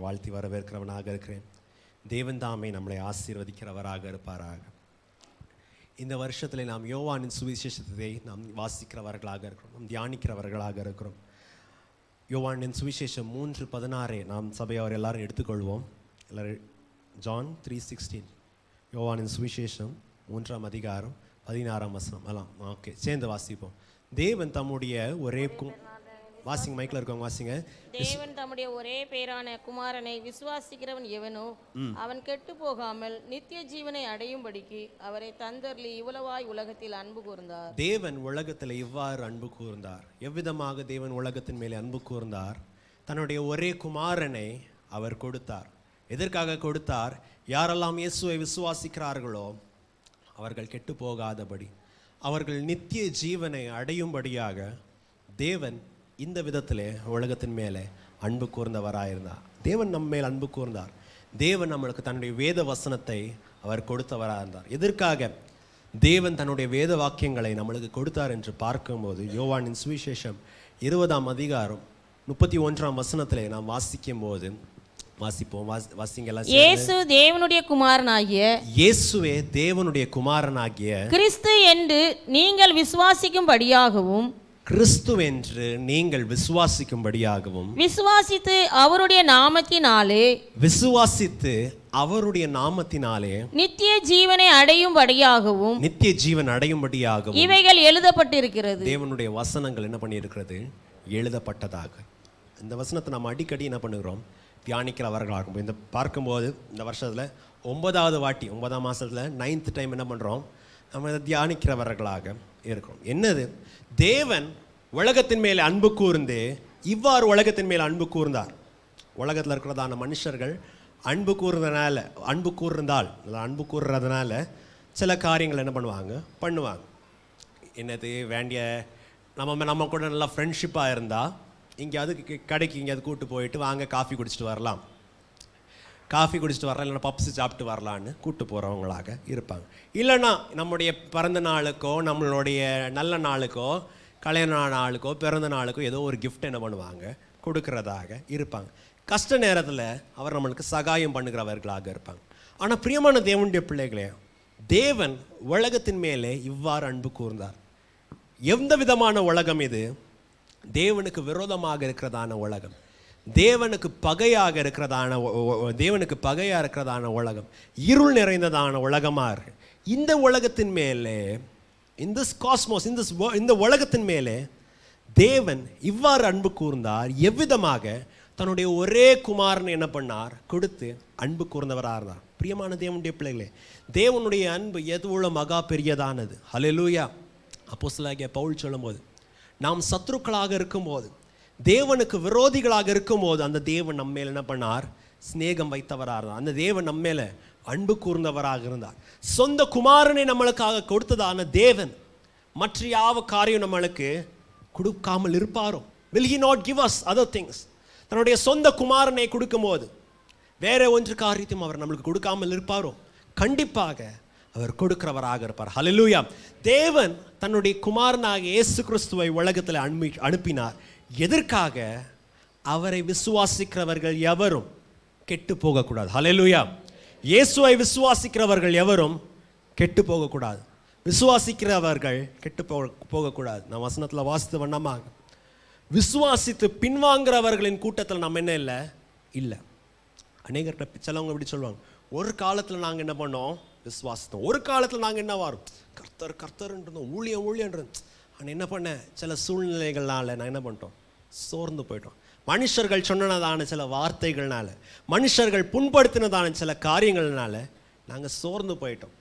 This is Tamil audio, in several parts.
நாங்கள் வாழ்த்தி வரவேற்கிறவனாக இருக்கிறேன் தேவன் தாமே நம்மளை ஆசீர்வதிக்கிறவராக இருப்பாராக இந்த வருஷத்தில் நாம் யோவானின் சுவிசேஷத்தை நாம் வாசிக்கிறவர்களாக இருக்கிறோம் நாம் தியானிக்கிறவர்களாக இருக்கிறோம் யோவானின் சுவிசேஷம் மூன்று பதினாறே நாம் சபையவர் எல்லாரும் எடுத்துக்கொள்வோம் எல்லாரும் ஜான் த்ரீ சிக்ஸ்டீன் யோவானின் சுவிசேஷம் மூன்றாம் அதிகாரம் பதினாறாம் வசனம் அலாம் ஓகே சேர்ந்து வாசிப்போம் தேவன் தம்முடைய ஒரே வாசிங்க மைக்கில் இருக்கவங்க வாசிங்க தேவன் தம்முடைய ஒரே பேரான குமாரனை விசுவாசிக்கிறவன் எவனோ அவன் கெட்டு போகாமல் நித்திய ஜீவனை அடையும் படிக்கு அவரை தந்தர்லி இவ்வளவாய் உலகத்தில் அன்பு கூர்ந்தார் தேவன் உலகத்தில் இவ்வாறு அன்பு கூர்ந்தார் எவ்விதமாக தேவன் உலகத்தின் மேலே அன்பு கூர்ந்தார் தன்னுடைய ஒரே குமாரனை அவர் கொடுத்தார் எதற்காக கொடுத்தார் யாரெல்லாம் இயேசுவை விசுவாசிக்கிறார்களோ அவர்கள் கெட்டு போகாதபடி அவர்கள் நித்திய ஜீவனை அடையும்படியாக தேவன் இந்த விதத்திலே உலகத்தின் மேலே அன்பு கூர்ந்தவராயிருந்தார் தேவன் நம்ம மேல் அன்பு கூர்ந்தார் தேவன் நம்மளுக்கு தன்னுடைய வேத வசனத்தை அவர் கொடுத்தவராக இருந்தார் எதற்காக தேவன் தன்னுடைய வேத வாக்கியங்களை நம்மளுக்கு கொடுத்தார் என்று பார்க்கும்போது யோவானின் சுவிசேஷம் இருபதாம் அதிகாரம் முப்பத்தி ஒன்றாம் வசனத்திலே நாம் வாசிக்கும் போது வாசிப்போம் வாசிங்கெல்லாம் இயேசு தேவனுடைய குமாரனாகிய இயேசுவே தேவனுடைய குமாரனாகிய கிறிஸ்து என்று நீங்கள் விசுவாசிக்கும்படியாகவும் கிறிஸ்துவென்று நீங்கள் விசுவாசிக்கும்படியாகவும் விசுவாசித்து அவருடைய நாமத்தினாலே விசுவாசித்து அவருடைய நாமத்தினாலே நித்திய ஜீவனை அடையும்படியாகவும் நித்திய ஜீவன் அடையும்படியாகவும் இவைகள் எழுதப்பட்டிருக்கிறது தேவனுடைய வசனங்கள் என்ன பண்ணியிருக்கிறது எழுதப்பட்டதாக இந்த வசனத்தை நம்ம அடிக்கடி என்ன பண்ணுகிறோம் தியானிக்கிறவர்களாகும் இந்த பார்க்கும்போது இந்த வருஷத்தில் ஒன்பதாவது வாட்டி ஒன்பதாம் மாதத்தில் நைன்த் டைம் என்ன பண்ணுறோம் நம்ம இதை தியானிக்கிறவர்களாக இருக்கும் என்னது தேவன் உலகத்தின் மேலே அன்பு கூர்ந்து இவ்வாறு உலகத்தின் மேல் அன்பு கூர்ந்தார் உலகத்தில் இருக்கிறதான மனுஷர்கள் அன்பு கூறுறதுனால அன்பு கூர்ந்தால் அன்பு கூறுறதுனால சில காரியங்கள் என்ன பண்ணுவாங்க பண்ணுவாங்க என்னது வேண்டிய நம்ம நம்ம கூட நல்லா ஃப்ரெண்ட்ஷிப்பாக இருந்தால் இங்கே அதுக்கு கடைக்கு இங்கேயாவது கூப்பிட்டு போயிட்டு வாங்க காஃபி குடிச்சிட்டு வரலாம் காஃபி குடிச்சிட்டு வரலாம் இல்லைன்னா பப்ஸ் சாப்பிட்டு வரலான்னு கூட்டு போகிறவங்களாக இருப்பாங்க இல்லைனா நம்முடைய பிறந்த நாளுக்கோ நம்மளுடைய நல்ல நாளுக்கோ கல்யாண நாளுக்கோ பிறந்த நாளுக்கோ ஏதோ ஒரு கிஃப்ட் என்ன பண்ணுவாங்க கொடுக்கறதாக இருப்பாங்க கஷ்ட நேரத்தில் அவர் நம்மளுக்கு சகாயம் பண்ணுகிறவர்களாக இருப்பாங்க ஆனால் பிரியமான தேவனுடைய பிள்ளைகளே தேவன் உலகத்தின் மேலே இவ்வாறு அன்பு கூர்ந்தார் எந்த விதமான உலகம் இது தேவனுக்கு விரோதமாக இருக்கிறதான உலகம் தேவனுக்கு பகையாக இருக்கிறதான தேவனுக்கு பகையாக இருக்கிறதான உலகம் இருள் நிறைந்ததான உலகமாக இருக்கு இந்த உலகத்தின் மேலே இந்த திஸ் காஸ்மோஸ் இந்த இந்த உலகத்தின் மேலே தேவன் இவ்வாறு அன்பு கூர்ந்தார் எவ்விதமாக தன்னுடைய ஒரே குமாரன் என்ன பண்ணார் கொடுத்து அன்பு கூர்ந்தவராக இருந்தார் பிரியமான தேவனுடைய பிள்ளைகளே தேவனுடைய அன்பு எதுவுள்ள மகா பெரியதானது ஹலெலூயா அப்போ சிலாகிய பவுல் சொல்லும்போது நாம் சத்ருக்களாக இருக்கும்போது தேவனுக்கு விரோதிகளாக இருக்கும்போது அந்த தேவன் நம்ம மேலே என்ன பண்ணார் ஸ்நேகம் வைத்தவராக இருந்தார் அந்த தேவன் நம்ம மேலே அன்பு கூர்ந்தவராக இருந்தார் சொந்த குமாரனை நம்மளுக்காக கொடுத்ததான தேவன் மற்ற யாவ காரியம் நம்மளுக்கு கொடுக்காமல் இருப்பாரோ will he not give us other things தன்னுடைய சொந்த குமாரனை கொடுக்கும்போது வேற ஒன்று காரியத்தையும் அவர் நம்மளுக்கு கொடுக்காமல் இருப்பாரோ கண்டிப்பாக அவர் கொடுக்கிறவராக இருப்பார் ஹலலூயா தேவன் தன்னுடைய குமாரனாக இயேசு கிறிஸ்துவை உலகத்தில் அனுப்பி அனுப்பினார் எதற்காக அவரை விசுவாசிக்கிறவர்கள் எவரும் கெட்டு போகக்கூடாது ஹலலூயா இயேசுவை விசுவாசிக்கிறவர்கள் எவரும் கெட்டு போகக்கூடாது விசுவாசிக்கிறவர்கள் கெட்டு போக போகக்கூடாது நான் வசனத்தில் வாசித்து வண்ணமாக விசுவாசித்து பின்வாங்கிறவர்களின் கூட்டத்தில் நம்ம என்ன இல்லை இல்லை அநேகர்கிட்ட சிலவங்க இப்படி சொல்லுவாங்க ஒரு காலத்தில் நாங்கள் என்ன பண்ணோம் விசுவாசத்தை ஒரு காலத்தில் நாங்கள் என்ன இருக்கும் கர்த்தர் கர்த்தர்ன்றது ஊழியம் ஊழியன்றது ஆனால் என்ன பண்ணேன் சில சூழ்நிலைகள்னால நான் என்ன பண்ணிட்டோம் சோர்ந்து போயிட்டோம் மனுஷர்கள் சொன்னதான சில வார்த்தைகள்னால மனுஷர்கள் புண்படுத்தினதான சில காரியங்கள்னால நாங்கள் சோர்ந்து போயிட்டோம்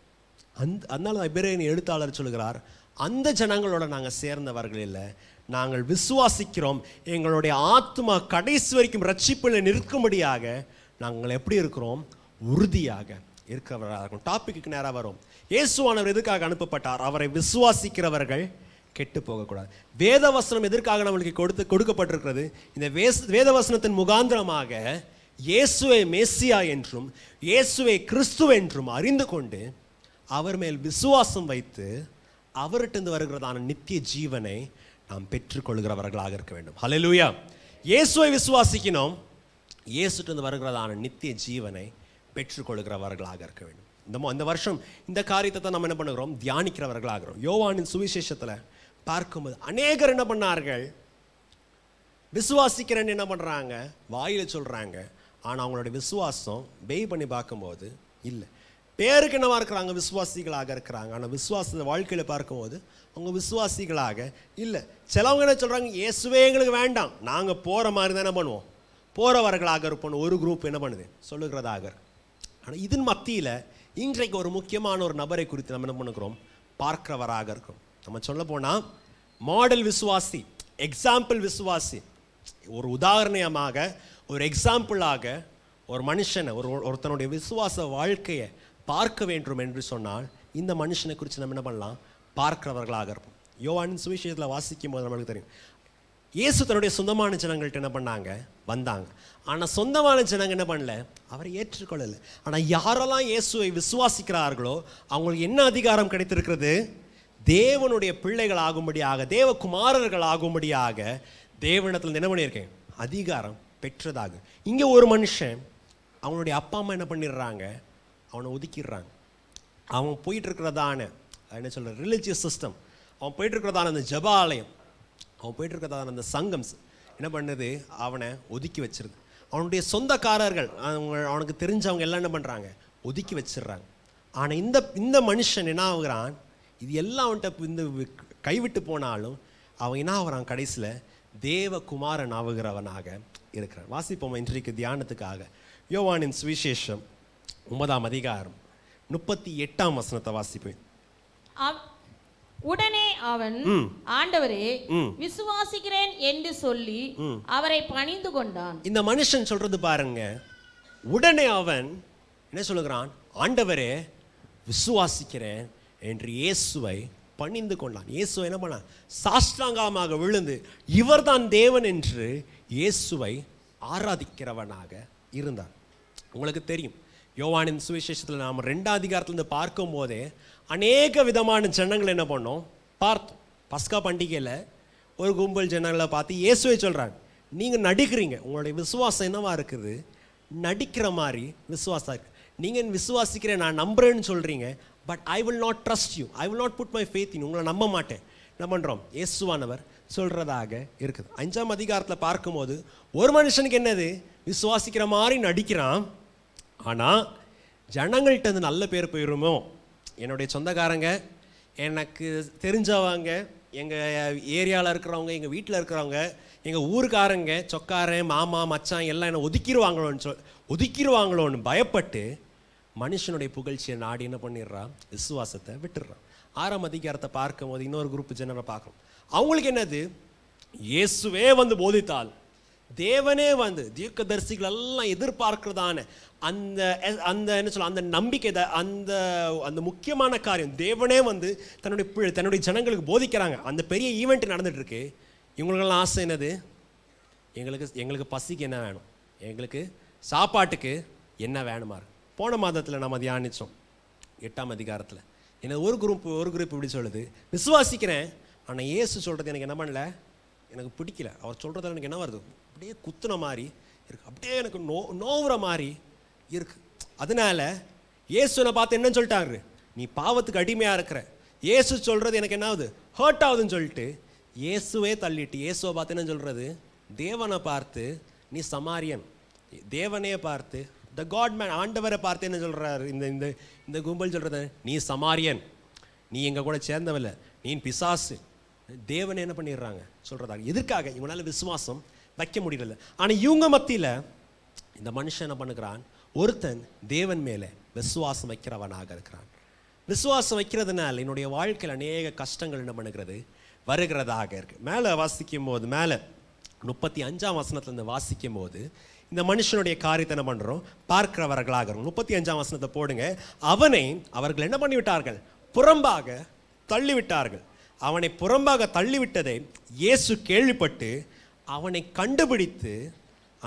அந்த அதனால் இபிரேன் எழுத்தாளர் சொல்கிறார் அந்த ஜனங்களோட நாங்கள் சேர்ந்தவர்கள் இல்லை நாங்கள் விசுவாசிக்கிறோம் எங்களுடைய ஆத்மா கடைசி வரைக்கும் ரட்சிப்பில் நிற்கும்படியாக நாங்கள் எப்படி இருக்கிறோம் உறுதியாக இருக்கிறவராக இருக்கும் டாப்பிக்கு நேராக வரும் இயேசுவானவர் எதுக்காக அனுப்பப்பட்டார் அவரை விசுவாசிக்கிறவர்கள் கெட்டு போகக்கூடாது வேதவசனம் எதற்காக நம்மளுக்கு கொடுத்து கொடுக்கப்பட்டிருக்கிறது இந்த வேஸ் வேதவசனத்தின் முகாந்திரமாக இயேசுவை மேசியா என்றும் இயேசுவை கிறிஸ்து என்றும் அறிந்து கொண்டு அவர் மேல் விசுவாசம் வைத்து அவர்கிட்டருந்து வருகிறதான நித்திய ஜீவனை நாம் பெற்றுக்கொள்கிறவர்களாக இருக்க வேண்டும் ஹலலூயா இயேசுவை விசுவாசிக்கணும் இயேசுட்டு வருகிறதான நித்திய ஜீவனை பெற்றுக்கொள்கிறவர்களாக இருக்க வேண்டும் இந்த அந்த வருஷம் இந்த காரியத்தை தான் நம்ம என்ன பண்ணுகிறோம் தியானிக்கிறவர்களாகிறோம் யோவானின் சுவிசேஷத்தில் பார்க்கும்போது அநேகர் என்ன பண்ணார்கள் விசுவாசிக்கிறேன்னு என்ன பண்ணுறாங்க வாயில் சொல்கிறாங்க ஆனால் அவங்களோட விசுவாசம் பெய் பண்ணி பார்க்கும்போது இல்லை பேருக்கு என்னவா இருக்கிறாங்க விசுவாசிகளாக இருக்கிறாங்க ஆனால் விசுவாச வாழ்க்கையில் பார்க்கும்போது அவங்க விசுவாசிகளாக இல்லை சிலவங்க என்ன சொல்கிறாங்க இயேசுவே எங்களுக்கு வேண்டாம் நாங்கள் போகிற மாதிரி தான் என்ன பண்ணுவோம் போகிறவர்களாக இருப்போம் ஒரு குரூப் என்ன பண்ணுது சொல்லுகிறதாக இருக்கும் ஆனால் இதன் மத்தியில் இன்றைக்கு ஒரு முக்கியமான ஒரு நபரை குறித்து நம்ம என்ன பண்ணுக்கிறோம் பார்க்கிறவராக இருக்கும் நம்ம சொல்ல போனால் மாடல் விசுவாசி எக்ஸாம்பிள் விசுவாசி ஒரு உதாரணமாக ஒரு எக்ஸாம்பிளாக ஒரு மனுஷனை ஒரு ஒருத்தனுடைய விசுவாச வாழ்க்கையை பார்க்க வேண்டும் என்று சொன்னால் இந்த மனுஷனை குறித்து நம்ம என்ன பண்ணலாம் பார்க்கிறவர்களாக இருப்போம் யோவானின் சுவிசேஷத்தில் வாசிக்கும் போது நம்மளுக்கு தெரியும் இயேசு தன்னுடைய சொந்தமான ஜனங்கள்ட்ட என்ன பண்ணாங்க வந்தாங்க ஆனால் சொந்தமான ஜனங்க என்ன பண்ணல அவரை ஏற்றுக்கொள்ளலை ஆனால் யாரெல்லாம் இயேசுவை விசுவாசிக்கிறார்களோ அவங்களுக்கு என்ன அதிகாரம் கிடைத்திருக்கிறது தேவனுடைய பிள்ளைகள் ஆகும்படியாக தேவகுமாரர்கள் ஆகும்படியாக தேவனத்தில் என்ன பண்ணியிருக்கேன் அதிகாரம் பெற்றதாக இங்கே ஒரு மனுஷன் அவனுடைய அப்பா அம்மா என்ன பண்ணிடுறாங்க அவனை ஒதுக்கிடுறாங்க அவன் போயிட்டு இருக்கிறதான என்ன சொல்கிற ரிலீஜியஸ் சிஸ்டம் அவன் போயிட்டு இருக்கிறதான அந்த ஜபாலயம் அவன் போயிட்டு இருக்கதான அந்த சங்கம்ஸ் என்ன பண்ணுது அவனை ஒதுக்கி வச்சிருது அவனுடைய சொந்தக்காரர்கள் அவங்க அவனுக்கு தெரிஞ்சவங்க எல்லாம் என்ன பண்ணுறாங்க ஒதுக்கி வச்சிடுறாங்க ஆனால் இந்த இந்த மனுஷன் என்ன ஆகுறான் இது எல்லாம் அவன்கிட்ட இந்த கைவிட்டு போனாலும் அவன் என்ன ஆகுறான் கடைசியில் தேவகுமாரன் ஆகுகிறவனாக இருக்கிறான் வாசிப்போம் இன்றைக்கு தியானத்துக்காக யோவானின் சுவிசேஷம் ஒன்பதாம் அதிகாரம் முப்பத்தி எட்டாம் வசனத்தை வாசிப்பேன் உடனே அவன் ஆண்டவரே விசுவாசிக்கிறேன் என்று சொல்லி அவரை பணிந்து கொண்டான் இந்த மனுஷன் சொல்றது பாருங்க உடனே அவன் என்ன சொல்லுகிறான் ஆண்டவரே விசுவாசிக்கிறேன் என்று இயேசுவை பணிந்து கொண்டான் இயேசுவை என்ன பண்ணான் சாஷ்டாங்கமாக விழுந்து இவர்தான் தேவன் என்று இயேசுவை ஆராதிக்கிறவனாக இருந்தான் உங்களுக்கு தெரியும் யோவானின் சுவிசேஷத்தில் நாம் ரெண்டாம் அதிகாரத்துலேருந்து பார்க்கும் போதே அநேக விதமான ஜனங்கள் என்ன பண்ணோம் பார்த்தோம் பஸ்கா பண்டிகையில் ஒரு கும்பல் ஜனங்களை பார்த்து இயேசுவை சொல்கிறாங்க நீங்கள் நடிக்கிறீங்க உங்களுடைய விசுவாசம் என்னவாக இருக்குது நடிக்கிற மாதிரி விசுவாசம் இருக்குது நீங்கள் விசுவாசிக்கிறேன் நான் நம்புறேன்னு சொல்கிறீங்க but I will not trust you I will not put my faith in உங்களை நம்ப மாட்டேன் என்ன பண்ணுறோம் இயேசுவானவர் சொல்கிறதாக இருக்குது அஞ்சாம் அதிகாரத்தில் பார்க்கும்போது ஒரு மனுஷனுக்கு என்னது விசுவாசிக்கிற மாதிரி நடிக்கிறான் ஆனால் ஜனங்கள்கிட்ட இருந்து நல்ல பேர் போயிடுமோ என்னுடைய சொந்தக்காரங்க எனக்கு தெரிஞ்சவங்க எங்கள் ஏரியாவில் இருக்கிறவங்க எங்கள் வீட்டில் இருக்கிறவங்க எங்கள் ஊருக்காரங்க சொக்காரன் மாமா மச்சான் எல்லாம் என்ன ஒதுக்கிடுவாங்களோன்னு சொல் ஒதுக்கிடுவாங்களோன்னு பயப்பட்டு மனுஷனுடைய புகழ்ச்சியை நாடி என்ன பண்ணிடுறான் விசுவாசத்தை விட்டுடுறான் ஆறாம் அதிகாரத்தை பார்க்கும் போது இன்னொரு குரூப் ஜனரை பார்க்குறோம் அவங்களுக்கு என்னது இயேசுவே வந்து போதித்தால் தேவனே வந்து தீர்க்க தரிசிகள் எல்லாம் எதிர்பார்க்கிறதான அந்த அந்த என்ன சொல்ல அந்த நம்பிக்கை அந்த அந்த முக்கியமான காரியம் தேவனே வந்து தன்னுடைய தன்னுடைய ஜனங்களுக்கு போதிக்கிறாங்க அந்த பெரிய ஈவெண்ட் நடந்துகிட்ருக்கு இவங்களுக்கெல்லாம் ஆசை என்னது எங்களுக்கு எங்களுக்கு பசிக்கு என்ன வேணும் எங்களுக்கு சாப்பாட்டுக்கு என்ன வேணுமா இருக்கு போன மாதத்தில் நம்ம தியானித்தோம் எட்டாம் அதிகாரத்தில் எனது ஒரு குரூப் ஒரு குரூப் இப்படி சொல்லுது விசுவாசிக்கிறேன் ஆனால் ஏசு சொல்கிறது எனக்கு என்ன பண்ணல எனக்கு பிடிக்கல அவர் சொல்கிறதுல எனக்கு என்ன வருது அப்படியே குத்துன மாதிரி இருக்குது அப்படியே எனக்கு நோ நோவுற மாதிரி இருக்கு அதனால இயேசுனை பார்த்து என்னன்னு சொல்லிட்டாரு நீ பாவத்துக்கு அடிமையாக இருக்கிற இயேசு சொல்கிறது எனக்கு என்ன ஆகுது ஹர்ட் ஆகுதுன்னு சொல்லிட்டு இயேசுவே தள்ளிட்டு இயேசுவை பார்த்து என்ன சொல்கிறது தேவனை பார்த்து நீ சமாரியன் தேவனையே பார்த்து த காட்மேன் ஆண்டவரை பார்த்து என்ன சொல்கிறாரு இந்த இந்த இந்த கும்பல் சொல்கிறது நீ சமாரியன் நீ எங்கள் கூட சேர்ந்தவில்லை நீ பிசாசு தேவனை என்ன பண்ணிடுறாங்க சொல்கிறதாக எதற்காக இவனால் விசுவாசம் வைக்க முடியல ஆனால் இவங்க மத்தியில் இந்த மனுஷன் என்ன பண்ணுகிறான் ஒருத்தன் தேவன் மேலே விசுவாசம் வைக்கிறவனாக இருக்கிறான் விசுவாசம் வைக்கிறதுனால என்னுடைய வாழ்க்கையில் அநேக கஷ்டங்கள் என்ன பண்ணுகிறது வருகிறதாக இருக்குது மேலே வாசிக்கும் போது மேலே முப்பத்தி அஞ்சாம் வசனத்துலேருந்து வாசிக்கும் போது இந்த மனுஷனுடைய காரியத்தை என்ன பண்ணுறோம் பார்க்கிறவர்களாக இருக்கும் முப்பத்தி அஞ்சாம் வசனத்தை போடுங்க அவனை அவர்கள் என்ன பண்ணிவிட்டார்கள் புறம்பாக தள்ளிவிட்டார்கள் அவனை புறம்பாக தள்ளிவிட்டதை இயேசு கேள்விப்பட்டு அவனை கண்டுபிடித்து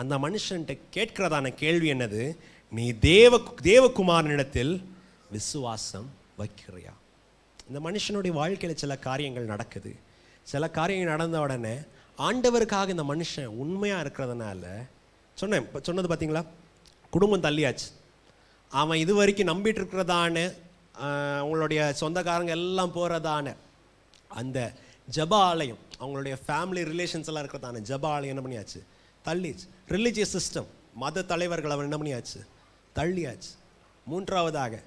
அந்த மனுஷன்ட்ட கேட்கிறதான கேள்வி என்னது நீ தேவ தேவகுமாரனிடத்தில் விசுவாசம் வைக்கிறியா இந்த மனுஷனுடைய வாழ்க்கையில் சில காரியங்கள் நடக்குது சில காரியங்கள் நடந்த உடனே ஆண்டவருக்காக இந்த மனுஷன் உண்மையாக இருக்கிறதுனால சொன்னேன் இப்போ சொன்னது பார்த்தீங்களா குடும்பம் தள்ளியாச்சு அவன் இது வரைக்கும் நம்பிட்டு இருக்கிறதான அவங்களுடைய சொந்தக்காரங்க எல்லாம் போகிறதான அந்த ஜபாலயம் ஆலயம் அவங்களுடைய ஃபேமிலி ரிலேஷன்ஸ் எல்லாம் இருக்கிறதான ஜப ஆலயம் என்ன பண்ணியாச்சு தள்ளிச்சு ரிலீஜியஸ் சிஸ்டம் மத தலைவர்கள் அவன் என்ன பண்ணியாச்சு தள்ளியாச்சு மூன்றாவதாக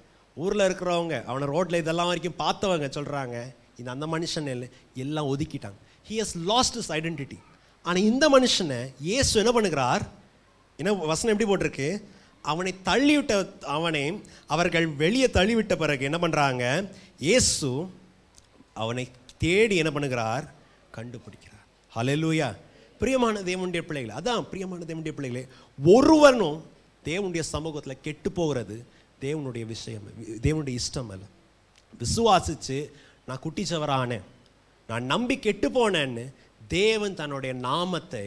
ஊரில் இருக்கிறவங்க அவனை ரோட்டில் இதெல்லாம் வரைக்கும் பார்த்தவங்க சொல்கிறாங்க இந்த அந்த மனுஷன் இல்லை எல்லாம் ஒதுக்கிட்டாங்க he has lost his identity ஆனால் இந்த மனுஷனை ஏசு என்ன பண்ணுகிறார் என்ன வசனம் எப்படி போட்டிருக்கு அவனை தள்ளிவிட்ட அவனை அவர்கள் வெளியே தள்ளிவிட்ட பிறகு என்ன பண்ணுறாங்க இயேசு அவனை தேடி என்ன பண்ணுகிறார் கண்டுபிடிக்கிறார் ஹலெலூயா பிரியமான தேவனுடைய பிள்ளைகளை அதான் பிரியமான தேவனுடைய பிள்ளைகளே ஒருவரும் தேவனுடைய சமூகத்தில் கெட்டு போகிறது தேவனுடைய விஷயம் தேவனுடைய இஷ்டம் அல்ல விசுவாசித்து நான் குட்டிச்சவரானேன் நான் நம்பி கெட்டு போனேன்னு தேவன் தன்னுடைய நாமத்தை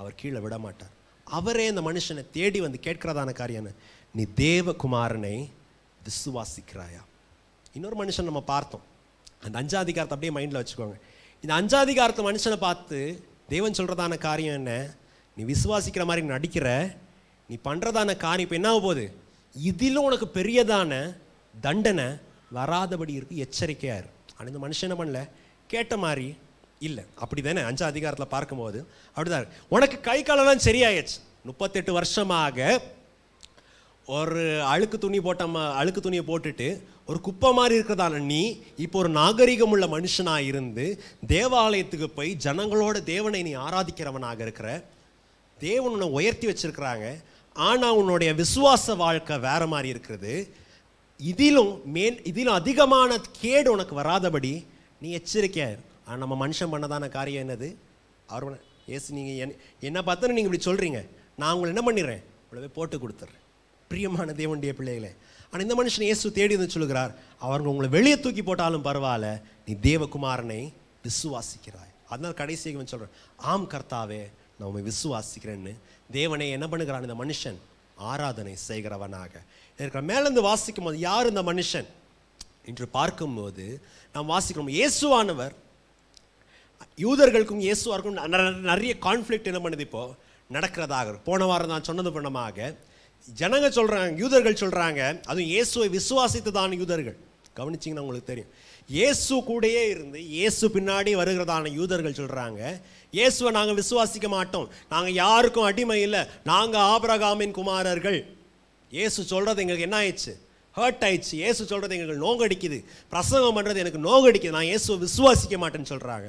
அவர் கீழே விட மாட்டார் அவரே அந்த மனுஷனை தேடி வந்து கேட்கிறதான காரியம் நீ தேவகுமாரனை விசுவாசிக்கிறாயா இன்னொரு மனுஷன் நம்ம பார்த்தோம் அந்த அஞ்சாதிகாரத்தை அப்படியே மைண்டில் வச்சுக்கோங்க இந்த அஞ்சாதிகாரத்தை மனுஷனை பார்த்து தேவன் சொல்கிறதான காரியம் என்ன நீ விசுவாசிக்கிற மாதிரி நடிக்கிற நீ பண்ணுறதான காரியம் இப்போ என்ன ஆக போகுது இதிலும் உனக்கு பெரியதான தண்டனை வராதபடி இருக்கு எச்சரிக்கையாக இரு ஆனால் இந்த மனுஷன் என்ன பண்ணல கேட்ட மாதிரி இல்லை அப்படி தானே அஞ்சா அதிகாரத்தில் பார்க்கும்போது அப்படிதான் உனக்கு கை காலெல்லாம் சரியாயிடுச்சு முப்பத்தெட்டு வருஷமாக ஒரு அழுக்கு துணி போட்ட அழுக்கு துணியை போட்டுட்டு ஒரு குப்பை மாதிரி இருக்கிறதால நீ இப்போ ஒரு நாகரிகம் உள்ள மனுஷனாக இருந்து தேவாலயத்துக்கு போய் ஜனங்களோட தேவனை நீ ஆராதிக்கிறவனாக இருக்கிற தேவன் உன்னை உயர்த்தி வச்சிருக்கிறாங்க ஆனால் உன்னுடைய விசுவாச வாழ்க்கை வேற மாதிரி இருக்கிறது இதிலும் மேல் இதிலும் அதிகமான கேடு உனக்கு வராதபடி நீ எச்சரிக்கையாரு ஆனால் நம்ம மனுஷன் பண்ணதான காரியம் என்னது அவர் ஏசு நீங்கள் என் என்ன பார்த்தாலும் நீங்கள் இப்படி சொல்கிறீங்க நான் உங்களை என்ன பண்ணிடுறேன் உங்களை போட்டு கொடுத்துட்றேன் பிரியமான தேவனுடைய பிள்ளைகளை ஆனால் இந்த மனுஷன் இயேசு தேடி வந்து சொல்கிறார் அவர்கள் உங்களை வெளியே தூக்கி போட்டாலும் பரவாயில்ல நீ தேவகுமாரனை விசுவாசிக்கிறாய் அதனால் கடைசியாக சொல்கிறேன் ஆம் கர்த்தாவே நான் உண்மை விசுவாசிக்கிறேன்னு தேவனை என்ன பண்ணுகிறான் இந்த மனுஷன் ஆராதனை செய்கிறவனாக இருக்கிற மேலேருந்து வாசிக்கும் போது யார் இந்த மனுஷன் என்று பார்க்கும்போது நாம் வாசிக்கிறோம் இயேசுவானவர் யூதர்களுக்கும் இயேசுவாருக்கும் நிறைய கான்ஃப்ளிக்ட் என்ன பண்ணுது இப்போது நடக்கிறதாக போன வாரம் நான் சொன்னது பண்ணமாக ஜனங்க சொல்கிறாங்க யூதர்கள் சொல்கிறாங்க அதுவும் இயேசுவை விசுவாசித்து தான் யூதர்கள் கவனிச்சிங்கன்னா உங்களுக்கு தெரியும் இயேசு கூடயே இருந்து இயேசு பின்னாடி வருகிறதான யூதர்கள் சொல்கிறாங்க இயேசுவை நாங்கள் விசுவாசிக்க மாட்டோம் நாங்கள் யாருக்கும் அடிமை இல்லை நாங்கள் ஆபரகாமின் குமாரர்கள் இயேசு சொல்கிறது எங்களுக்கு என்ன ஆயிடுச்சு ஹர்ட் ஆயிடுச்சு இயேசு சொல்கிறது எங்களுக்கு நோகடிக்குது பிரசங்கம் பண்ணுறது எனக்கு நோகடிக்குது நான் இயேசுவை விசுவாசிக்க மாட்டேன்னு சொல்கிறாங்க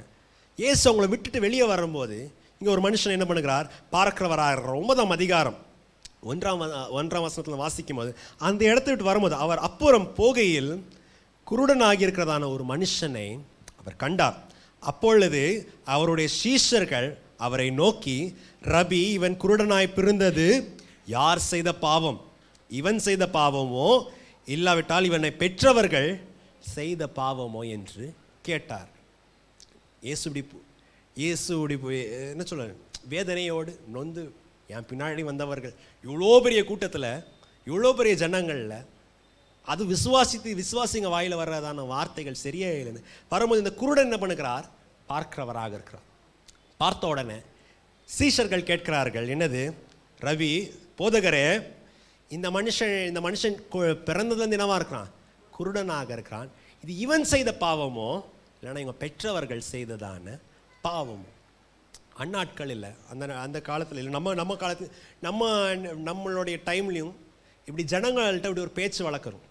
இயேசு அவங்கள விட்டுட்டு வெளியே வரும்போது இங்கே ஒரு மனுஷன் என்ன பண்ணுகிறார் ரொம்ப தான் அதிகாரம் ஒன்றாம் ஒன்றாம் வசனத்தில் வாசிக்கும் போது அந்த இடத்தை விட்டு வரும்போது அவர் அப்புறம் போகையில் குருடனாகி இருக்கிறதான ஒரு மனுஷனை அவர் கண்டார் அப்பொழுது அவருடைய சீஷர்கள் அவரை நோக்கி ரபி இவன் குருடனாய் பிறந்தது யார் செய்த பாவம் இவன் செய்த பாவமோ இல்லாவிட்டால் இவனை பெற்றவர்கள் செய்த பாவமோ என்று கேட்டார் இயேசுடி இயேசுடி என்ன சொல்ல வேதனையோடு நொந்து என் பின்னாடி வந்தவர்கள் இவ்வளோ பெரிய கூட்டத்தில் இவ்வளோ பெரிய ஜனங்களில் அது விசுவாசித்து விசுவாசிங்க வாயில் வர்றதான வார்த்தைகள் சரியே இல்லைன்னு வரும்போது இந்த குருடன் என்ன பண்ணுகிறார் பார்க்கிறவராக இருக்கிறார் பார்த்த உடனே சீஷர்கள் கேட்கிறார்கள் என்னது ரவி போதகரே இந்த மனுஷன் இந்த மனுஷன் பிறந்ததுலேருந்து என்னவாக இருக்கிறான் குருடனாக இருக்கிறான் இது இவன் செய்த பாவமோ இல்லைன்னா இவங்க பெற்றவர்கள் செய்ததான பாவமோ அந்நாட்கள் இல்லை அந்த அந்த காலத்தில் இல்லை நம்ம நம்ம காலத்து நம்ம நம்மளுடைய டைம்லேயும் இப்படி ஜனங்கள்கிட்ட இப்படி ஒரு பேச்சு வளர்க்குறோம்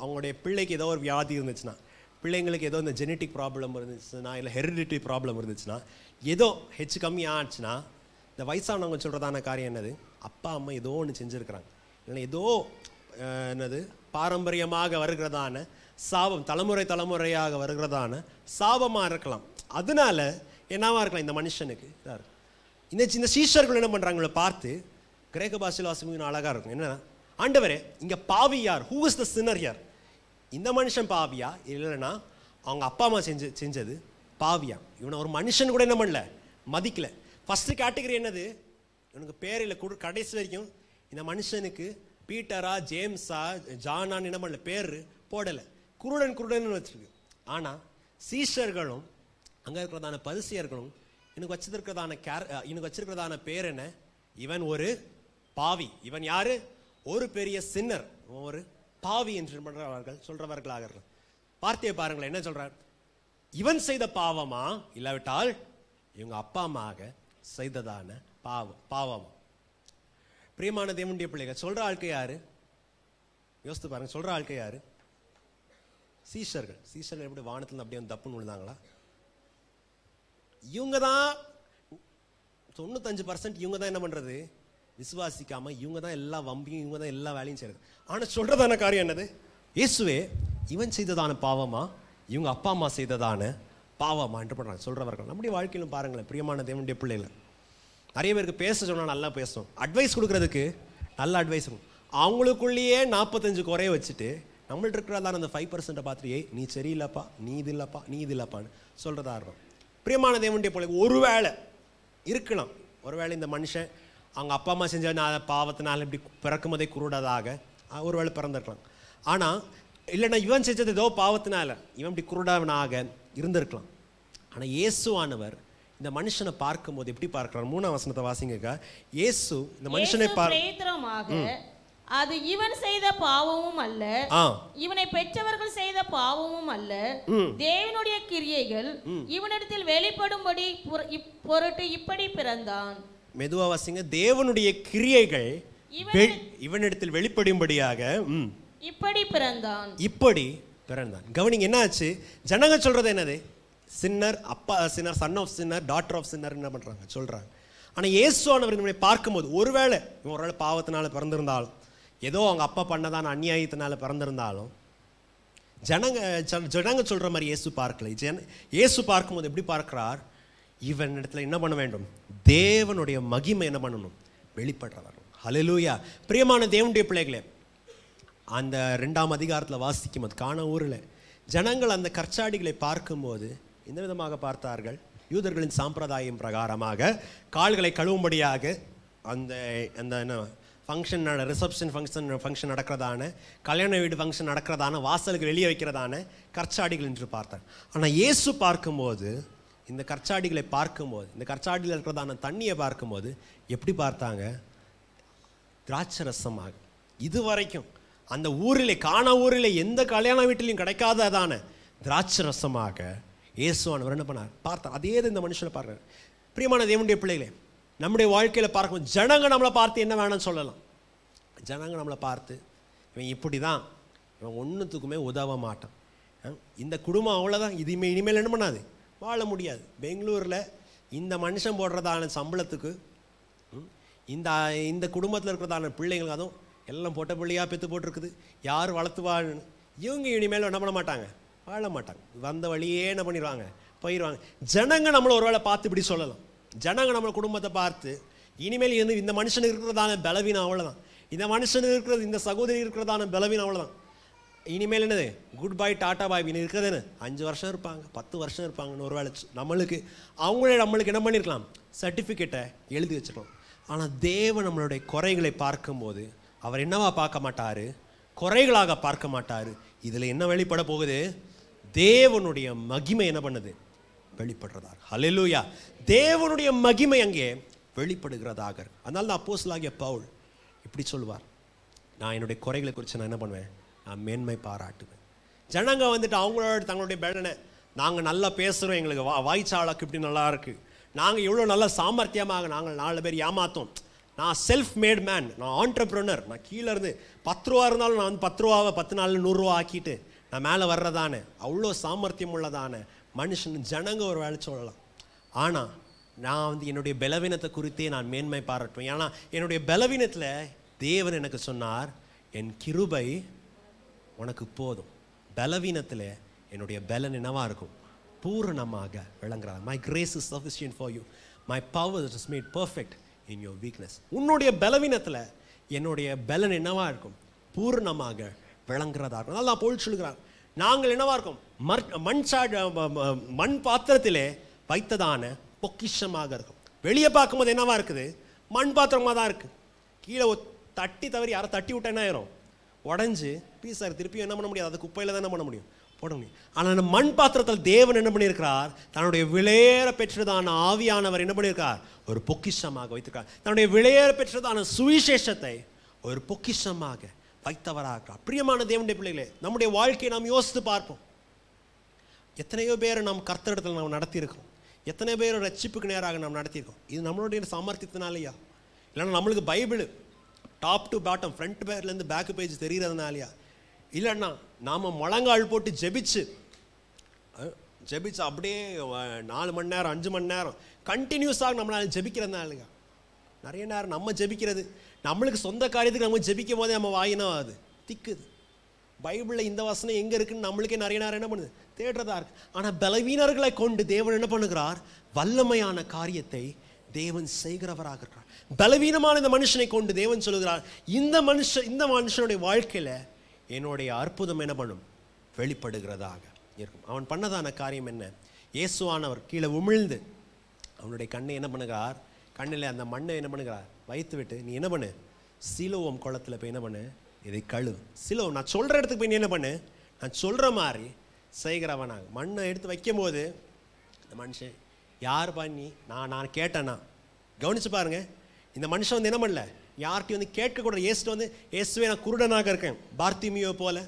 அவங்களுடைய பிள்ளைக்கு ஏதோ ஒரு வியாதி இருந்துச்சுன்னா பிள்ளைங்களுக்கு ஏதோ இந்த ஜெனட்டிக் ப்ராப்ளம் இருந்துச்சுன்னா இல்லை ஹெரிடிட்டி ப்ராப்ளம் இருந்துச்சுன்னா ஏதோ ஹெச்சு கம்மியாக ஆச்சுன்னா இந்த வயசானவங்க சொல்கிறதான காரியம் என்னது அப்பா அம்மா ஏதோ ஒன்று செஞ்சுருக்குறாங்க இல்லைன்னா ஏதோ என்னது பாரம்பரியமாக வருகிறதான சாபம் தலைமுறை தலைமுறையாக வருகிறதான சாபமாக இருக்கலாம் அதனால் என்னவா இருக்கலாம் இந்த மனுஷனுக்கு இதாக இருக்கும் இந்த சின்ன சீஷர்கள் என்ன பண்ணுறாங்களோ பார்த்து கிரேக்க பாஷையில் வாசிக்கும் அழகாக இருக்கும் என்ன ஆண்டவரே இங்கே பாவி யார் ஹூ இஸ் த சின்னர் யார் இந்த மனுஷன் பாவியா இல்லைன்னா அவங்க அப்பா அம்மா செஞ்சு செஞ்சது பாவியா இவனை ஒரு மனுஷன் கூட என்ன பண்ணல மதிக்கல ஃபஸ்ட்டு கேட்டகரி என்னது இவனுக்கு பேர் இல்லை கொடு கடைசி வரைக்கும் இந்த மனுஷனுக்கு பீட்டரா ஜேம்ஸா ஜானான்னு என்ன பண்ணல பேர் போடலை குருடன் குருடன் வச்சுருக்கு ஆனால் சீஷர்களும் அங்கே இருக்கிறதான பரிசையாக இருக்கணும் எனக்கு வச்சிருக்கிறதான கேர் எனக்கு வச்சிருக்கிறதான பேர் என்ன இவன் ஒரு பாவி இவன் யாரு ஒரு பெரிய சின்னர் ஒரு பாவி என்று பண்றவர்கள் சொல்றவர்களாக இருக்கலாம் வார்த்தையை பாருங்களேன் என்ன சொல்றார் இவன் செய்த பாவமா இல்லாவிட்டால் இவங்க அப்பா அம்மாக செய்ததான பாவம் பாவம் பிரியமான தேவனுடைய பிள்ளைகள் சொல்ற ஆழ்க்கை யாரு யோசித்து பாருங்க சொல்ற ஆழ்க்கை யாரு சீஷர்கள் சீஷர்கள் எப்படி வானத்தில் அப்படியே தப்புன்னு விழுந்தாங்களா இவங்க தான் தொண்ணூத்தஞ்சு பர்சன்ட் இவங்க தான் என்ன பண்ணுறது விசுவாசிக்காமல் இவங்க தான் எல்லா வம்பியும் இவங்க தான் எல்லா வேலையும் செய்கிறது ஆனால் சொல்கிறதான காரியம் என்னது இயேசுவே இவன் செய்ததான பாவமா இவங்க அப்பா அம்மா செய்ததான பாவமா என்று பண்ணுறாங்க சொல்கிறவர்கள் நம்முடைய வாழ்க்கையிலும் பாருங்களேன் பிரியமான தேவனுடைய பிள்ளைகள் நிறைய பேருக்கு பேச சொன்னால் நல்லா பேசணும் அட்வைஸ் கொடுக்கறதுக்கு நல்ல அட்வைஸ் அவங்களுக்குள்ளேயே நாற்பத்தஞ்சு குறைய வச்சுட்டு நம்மள்ட்ட இருக்கிறதான அந்த ஃபைவ் பர்சன்ட்டை பார்த்துட்டு நீ சரியில்லப்பா நீ இது இல்லைப்பா நீ இது இல்லைப்பான்னு சொல்கிறதா இருக்கும் பிரியமான தேவனுடைய பிள்ளைக்கு ஒருவேளை இருக்கலாம் ஒருவேளை இந்த மனுஷன் அவங்க அப்பா அம்மா செஞ்ச பாவத்தினால் இப்படி பிறக்குமதை குருடாதாக ஒருவேளை பிறந்திருக்கலாம் ஆனால் இல்லைன்னா இவன் செஞ்சது ஏதோ பாவத்தினால இவன் இப்படி குருடாவனாக இருந்திருக்கலாம் ஆனால் இயேசுவானவர் இந்த மனுஷனை பார்க்கும்போது எப்படி பார்க்கிறார் மூணாம் வசனத்தை வாசிங்க இயேசு இந்த மனுஷனை பார்க்க அது இவன் செய்த பாவமும் அல்ல இவனை பெற்றவர்கள் செய்த பாவமும் அல்ல தேவனுடைய கிரியைகள் இவனிடத்தில் வெளிப்படும்படி பொருட்டு இப்படி பிறந்தான் மெதுவா வாசிங்க தேவனுடைய கிரியைகள் இவனிடத்தில் வெளிப்படும்படியாக இப்படி பிறந்தான் இப்படி பிறந்தான் கவனிங்க என்ன ஜனங்க சொல்றது என்னது சின்னர் அப்பா sinner son of sinner doctor of sinner என்ன பண்றாங்க சொல்றாங்க ஆனால் இயேசுவானவர் நம்மளை பார்க்கும்போது ஒருவேளை இவன் ஒருவேளை பாவத்தினால பிறந்திருந்தாலும் ஏதோ அவங்க அப்பா பண்ணதான அந்நியாயத்தினால பிறந்திருந்தாலும் ஜனங்க ஜனங்க சொல்கிற மாதிரி இயேசு பார்க்கல ஜன இயேசு பார்க்கும்போது எப்படி பார்க்குறார் இவன் இடத்துல என்ன பண்ண வேண்டும் தேவனுடைய மகிமை என்ன பண்ணணும் வெளிப்படுற வரணும் ஹலலூயா பிரியமான தேவனுடைய பிள்ளைகளே அந்த ரெண்டாம் அதிகாரத்தில் வாசிக்கும் அது காண ஊரில் ஜனங்கள் அந்த கற்சாடிகளை பார்க்கும்போது இந்த விதமாக பார்த்தார்கள் யூதர்களின் சாம்பிரதாயம் பிரகாரமாக கால்களை கழுவும்படியாக அந்த அந்த என்ன ஃபங்க்ஷன் ரிசப்ஷன் ஃபங்க்ஷன் ஃபங்க்ஷன் நடக்கிறதான கல்யாண வீடு ஃபங்க்ஷன் நடக்கிறதான வாசலுக்கு வெளியே வைக்கிறதான கற்சாடிகள் என்று பார்த்தேன் ஆனால் இயேசு பார்க்கும்போது இந்த கற்சாடிகளை பார்க்கும்போது இந்த கற்சாடியில் இருக்கிறதான தண்ணியை பார்க்கும்போது எப்படி பார்த்தாங்க திராட்சை ரசமாக இது வரைக்கும் அந்த ஊரிலே காண ஊரிலே எந்த கல்யாண வீட்டிலையும் கிடைக்காததான திராட்சை ரசமாக இயேசுவானவர் என்ன பண்ணார் பார்த்தார் அதே இந்த மனுஷனை பார்க்குறார் பிரியமான தேவனுடைய பிள்ளைகளே நம்முடைய வாழ்க்கையில் பார்க்கும் ஜனங்க நம்மளை பார்த்து என்ன வேணும்னு சொல்லலாம் ஜனங்க நம்மளை பார்த்து இவன் இப்படி தான் இவன் ஒன்றுத்துக்குமே உதவ மாட்டான் இந்த குடும்பம் அவ்வளோதான் இதுமே இனிமேல் என்ன பண்ணாது வாழ முடியாது பெங்களூரில் இந்த மனுஷன் போடுறதான சம்பளத்துக்கு இந்த இந்த குடும்பத்தில் இருக்கிறதான பிள்ளைங்களுக்கு அதுவும் எல்லாம் போட்ட பிள்ளையாக பெற்று போட்டிருக்குது யார் வளர்த்துவான்னு இவங்க இனிமேல் என்ன பண்ண மாட்டாங்க வாழ மாட்டாங்க வந்த வழியே என்ன பண்ணிடுவாங்க போயிடுவாங்க ஜனங்க நம்மளை ஒரு வேளை பார்த்து இப்படி சொல்லலாம் ஜனங்க நம்ம குடும்பத்தை பார்த்து இனிமேல் இருந்து இந்த மனுஷன் இருக்கிறதான பலவீனம் அவ்வளோதான் இந்த மனுஷன் இருக்கிறது இந்த சகோதரி இருக்கிறதான பலவீனம் அவ்வளோதான் இனிமேல் என்னது குட் பை டாட்டா பாய் இனி இருக்கிறதுன்னு அஞ்சு வருஷம் இருப்பாங்க பத்து வருஷம் இருப்பாங்கன்னு ஒரு வேலை நம்மளுக்கு அவங்களே நம்மளுக்கு என்ன பண்ணியிருக்கலாம் சர்டிஃபிகேட்டை எழுதி வச்சுருக்கலாம் ஆனால் தேவன் நம்மளுடைய குறைகளை பார்க்கும்போது அவர் என்னவா பார்க்க மாட்டார் குறைகளாக பார்க்க மாட்டார் இதில் என்ன வெளிப்பட போகுது தேவனுடைய மகிமை என்ன பண்ணுது வெளிப்படுறதாக ஹலெலூயா தேவனுடைய மகிமை அங்கே வெளிப்படுகிறதாக அதனால் நான் அப்போஸ் பவுல் இப்படி சொல்வார் நான் என்னுடைய குறைகளை குறித்து நான் என்ன பண்ணுவேன் நான் மேன்மை பாராட்டுவேன் ஜனங்க வந்துட்டு அவங்களோட தங்களுடைய பலனை நாங்கள் நல்லா பேசுகிறோம் எங்களுக்கு வா வாய்ச்சாளக்கு இப்படி நல்லா இருக்குது நாங்கள் இவ்வளோ நல்ல சாமர்த்தியமாக நாங்கள் நாலு பேர் ஏமாத்தோம் நான் செல்ஃப் மேட் மேன் நான் ஆண்டர்ப்ரனர் நான் கீழே இருந்து பத்து ரூபா இருந்தாலும் நான் வந்து பத்து ரூபாவை பத்து நாள் நூறுரூவா ஆக்கிட்டு நான் மேலே வர்றதானே அவ்வளோ சாமர்த்தியம் உள்ளதானே மனுஷன் ஜனங்க ஒரு வேலை சொல்லலாம் ஆனால் நான் வந்து என்னுடைய பலவீனத்தை குறித்தே நான் மேன்மை பாராட்டுவேன் ஏன்னா என்னுடைய பலவீனத்தில் தேவன் எனக்கு சொன்னார் என் கிருபை உனக்கு போதும் பலவீனத்தில் என்னுடைய பலன் என்னவாக இருக்கும் பூரணமாக விளங்குறாங்க my grace is sufficient for you my power is made perfect in your weakness உன்னுடைய பலவீனத்தில் என்னுடைய பலன் என்னவாக இருக்கும் பூர்ணமாக விளங்குறதா இருக்கும் நல்லா நான் போல் சொல்கிறான் நாங்கள் என்னவா இருக்கோம் மண் சாடு மண் பாத்திரத்திலே வைத்ததான பொக்கிஷமாக இருக்கும் வெளியே பார்க்கும்போது என்னவா இருக்குது மண் பாத்திரமாக தான் இருக்குது கீழே தட்டி தவறி யாரை தட்டி விட்டா என்ன ஆயிரும் பீஸ் சார் திருப்பியும் என்ன பண்ண முடியாது அது குப்பையில் தான் என்ன பண்ண முடியும் போட முடியும் ஆனால் அந்த மண் பாத்திரத்தில் தேவன் என்ன பண்ணியிருக்கிறார் தன்னுடைய விளையேற பெற்றதான ஆவியானவர் என்ன பண்ணியிருக்கார் ஒரு பொக்கிஷமாக வைத்திருக்கார் தன்னுடைய விளையேற பெற்றதான சுவிசேஷத்தை ஒரு பொக்கிஷமாக வைத்தவராக இருக்கிறார் பிரியமான தேவனுடைய பிள்ளைகளே நம்முடைய வாழ்க்கையை நாம் யோசித்து பார்ப்போம் எத்தனையோ பேரை நாம் கர்த்தரிடத்தில் நாம் நடத்தியிருக்கோம் எத்தனை பேர் ரட்சிப்புக்கு நேராக நாம் நடத்தியிருக்கோம் இது நம்மளுடைய சாமர்த்தியத்தினாலையா இல்லைன்னா நம்மளுக்கு Bible top to bottom front பேர்லேருந்து பேக் பேஜ் தெரிகிறதுனாலையா இல்லைன்னா நாம் முழங்கால் போட்டு ஜெபிச்சு ஜெபிச்சு அப்படியே நாலு மணி நேரம் அஞ்சு மணி நேரம் கண்டினியூஸாக நம்மளால் ஜெபிக்கிறதுனாலுங்க நிறைய நேரம் நம்ம ஜெபிக்கிறது நம்மளுக்கு சொந்த காரியத்துக்கு நம்ம ஜெபிக்கும் போதே நம்ம வாயினா அது திக்குது பைபிளில் இந்த வசனம் எங்கே இருக்குன்னு நம்மளுக்கே நிறைய நேரம் என்ன பண்ணுது தேடுறதா இருக்கு ஆனால் பலவீனர்களை கொண்டு தேவன் என்ன பண்ணுகிறார் வல்லமையான காரியத்தை தேவன் செய்கிறவராக இருக்கிறார் பலவீனமான இந்த மனுஷனை கொண்டு தேவன் சொல்லுகிறார் இந்த மனுஷன் இந்த மனுஷனுடைய வாழ்க்கையில் என்னுடைய அற்புதம் என்ன பண்ணும் வெளிப்படுகிறதாக இருக்கும் அவன் பண்ணதான காரியம் என்ன இயேசுவானவர் கீழே உமிழ்ந்து அவனுடைய கண்ணை என்ன பண்ணுகிறார் கண்ணில் அந்த மண்ணை என்ன பண்ணுகிறார் வைத்து விட்டு நீ என்ன பண்ணு சிலோவம் குளத்தில் போய் என்ன பண்ணு இதை கழுவு சிலோவம் நான் சொல்கிற இடத்துக்கு போய் நீ என்ன பண்ணு நான் சொல்கிற மாதிரி செய்கிறவனாங்க மண்ணை எடுத்து வைக்கும் போது இந்த மனுஷன் யார் பண்ணி நான் நான் கேட்டேன்னா கவனித்து பாருங்கள் இந்த மனுஷன் வந்து என்ன பண்ணல யார்கிட்டையும் வந்து கேட்கக்கூடாது ஏசுட்டு வந்து ஏசுவே நான் குருடனாக இருக்கேன் பார்த்திமியோ போல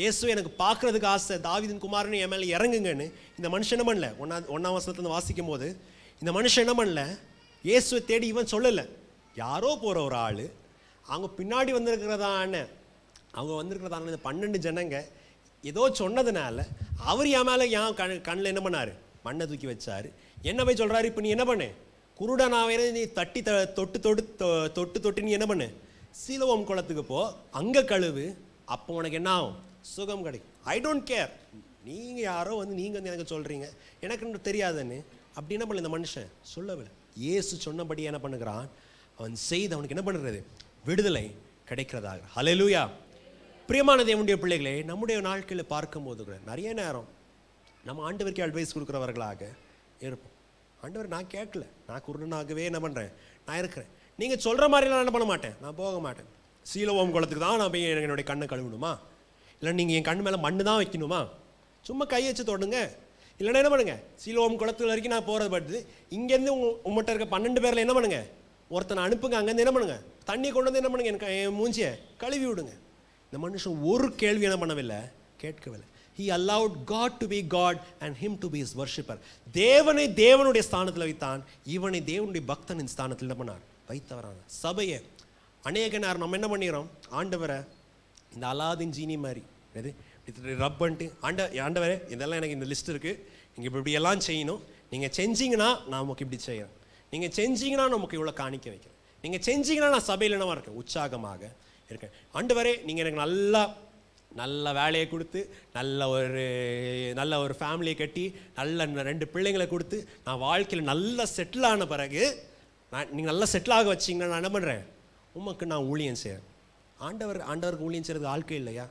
இயேசுவை எனக்கு பார்க்குறதுக்கு ஆசை தாவிதன் குமார்னு என் மேலே இறங்குங்கன்னு இந்த மனுஷன் என்ன பண்ணல ஒன்றா ஒன்றாம் வசனத்துலேருந்து வாசிக்கும் போது இந்த மனுஷன் என்ன பண்ணல இயேசுவை தேடி இவன் சொல்லலை யாரோ போகிற ஒரு ஆள் அவங்க பின்னாடி வந்திருக்கிறதான அவங்க வந்திருக்கிறதான இந்த பன்னெண்டு ஜனங்க ஏதோ சொன்னதுனால அவர் என் மேலே ஏன் கண் கண்ணில் என்ன பண்ணார் மண்ணை தூக்கி வச்சார் என்ன போய் சொல்கிறாரு இப்போ நீ என்ன பண்ணு குருடனாவே நீ தட்டி த தொட்டு தொட்டு தொட்டு தொட்டு நீ என்ன பண்ணு சீலவம் குளத்துக்கு போ அங்கே கழுவு அப்போ உனக்கு என்ன ஆகும் சுகம் கிடைக்கும் ஐ டோன்ட் கேர் நீங்கள் யாரோ வந்து நீங்கள் வந்து எனக்கு சொல்கிறீங்க எனக்கு தெரியாதுன்னு அப்படி என்ன பண்ணல இந்த மனுஷன் சொல்லவில்லை ஏசு சொன்னபடி என்ன பண்ணுகிறான் அவன் செய்து அவனுக்கு என்ன பண்ணுறது விடுதலை கிடைக்கிறதாக ஹலெலுயா பிரியமான தேவனுடைய பிள்ளைகளே நம்முடைய நாட்களில் பார்க்கும்போது கூட நிறைய நேரம் நம்ம ஆண்டவருக்கு அட்வைஸ் கொடுக்குறவர்களாக இருப்போம் ஆண்டவர் நான் கேட்கல நான் குருணனாகவே என்ன பண்ணுறேன் நான் இருக்கிறேன் நீங்கள் சொல்கிற மாதிரிலாம் என்ன பண்ண மாட்டேன் நான் போக மாட்டேன் சீலவோம் குளத்துக்கு தான் நான் போய் என்னுடைய கண்ணை கழுவணுமா இல்லை நீங்கள் என் கண் மேலே மண்ணு தான் வைக்கணுமா சும்மா கை வச்சு தொடுங்க இல்லைன்னா என்ன பண்ணுங்கள் சீலோம் குளத்துல வரைக்கும் நான் போகிறது பட்டுது இங்கேருந்து உங்கள் உங்கள்கிட்ட இருக்க பன்னெண்டு பேரில் என்ன பண்ணுங்கள் ஒருத்தனை அனுப்புங்க அங்கே என்ன பண்ணுங்க தண்ணி கொண்டு வந்து என்ன பண்ணுங்க எனக்கு என் மூஞ்சியை கழுவி விடுங்க இந்த மனுஷன் ஒரு கேள்வி என்ன பண்ணவில்லை கேட்கவில்லை he allowed God to be God and him to be his worshipper தேவனை தேவனுடைய ஸ்தானத்தில் வைத்தான் இவனை தேவனுடைய பக்தனின் ஸ்தானத்தில் என்ன பண்ணார் வைத்தவரான சபையை அநேக நேரம் நம்ம என்ன பண்ணிடுறோம் ஆண்டவரை இந்த அலாதின் ஜீனி மாதிரி எது ரப் பண்ணிட்டு ஆண்ட ஆண்டவரே இதெல்லாம் எனக்கு இந்த லிஸ்ட் இருக்குது நீங்கள் இப்படி இப்படியெல்லாம் செய்யணும் நீங்கள் செஞ்சீங்கன்னா நான் உங்களுக்கு இப்படி செய்கிறேன் நீங்கள் செஞ்சீங்கன்னா நமக்கு இவ்வளோ காணிக்க வைக்கிறேன் நீங்கள் செஞ்சீங்கன்னா நான் சபையில் நம்ம இருக்கேன் உற்சாகமாக இருக்கேன் ஆண்டு வரே நீங்கள் எனக்கு நல்லா நல்ல வேலையை கொடுத்து நல்ல ஒரு நல்ல ஒரு ஃபேமிலியை கட்டி நல்ல ரெண்டு பிள்ளைங்களை கொடுத்து நான் வாழ்க்கையில் நல்லா செட்டில் ஆன பிறகு நான் நீங்கள் நல்லா செட்டில் ஆக வச்சிங்கன்னா நான் என்ன பண்ணுறேன் உமக்கு நான் ஊழியம் செய்கிறேன் ஆண்டவர் ஆண்டவருக்கு ஊழியம் செய்கிறது வாழ்க்கை இல்லையா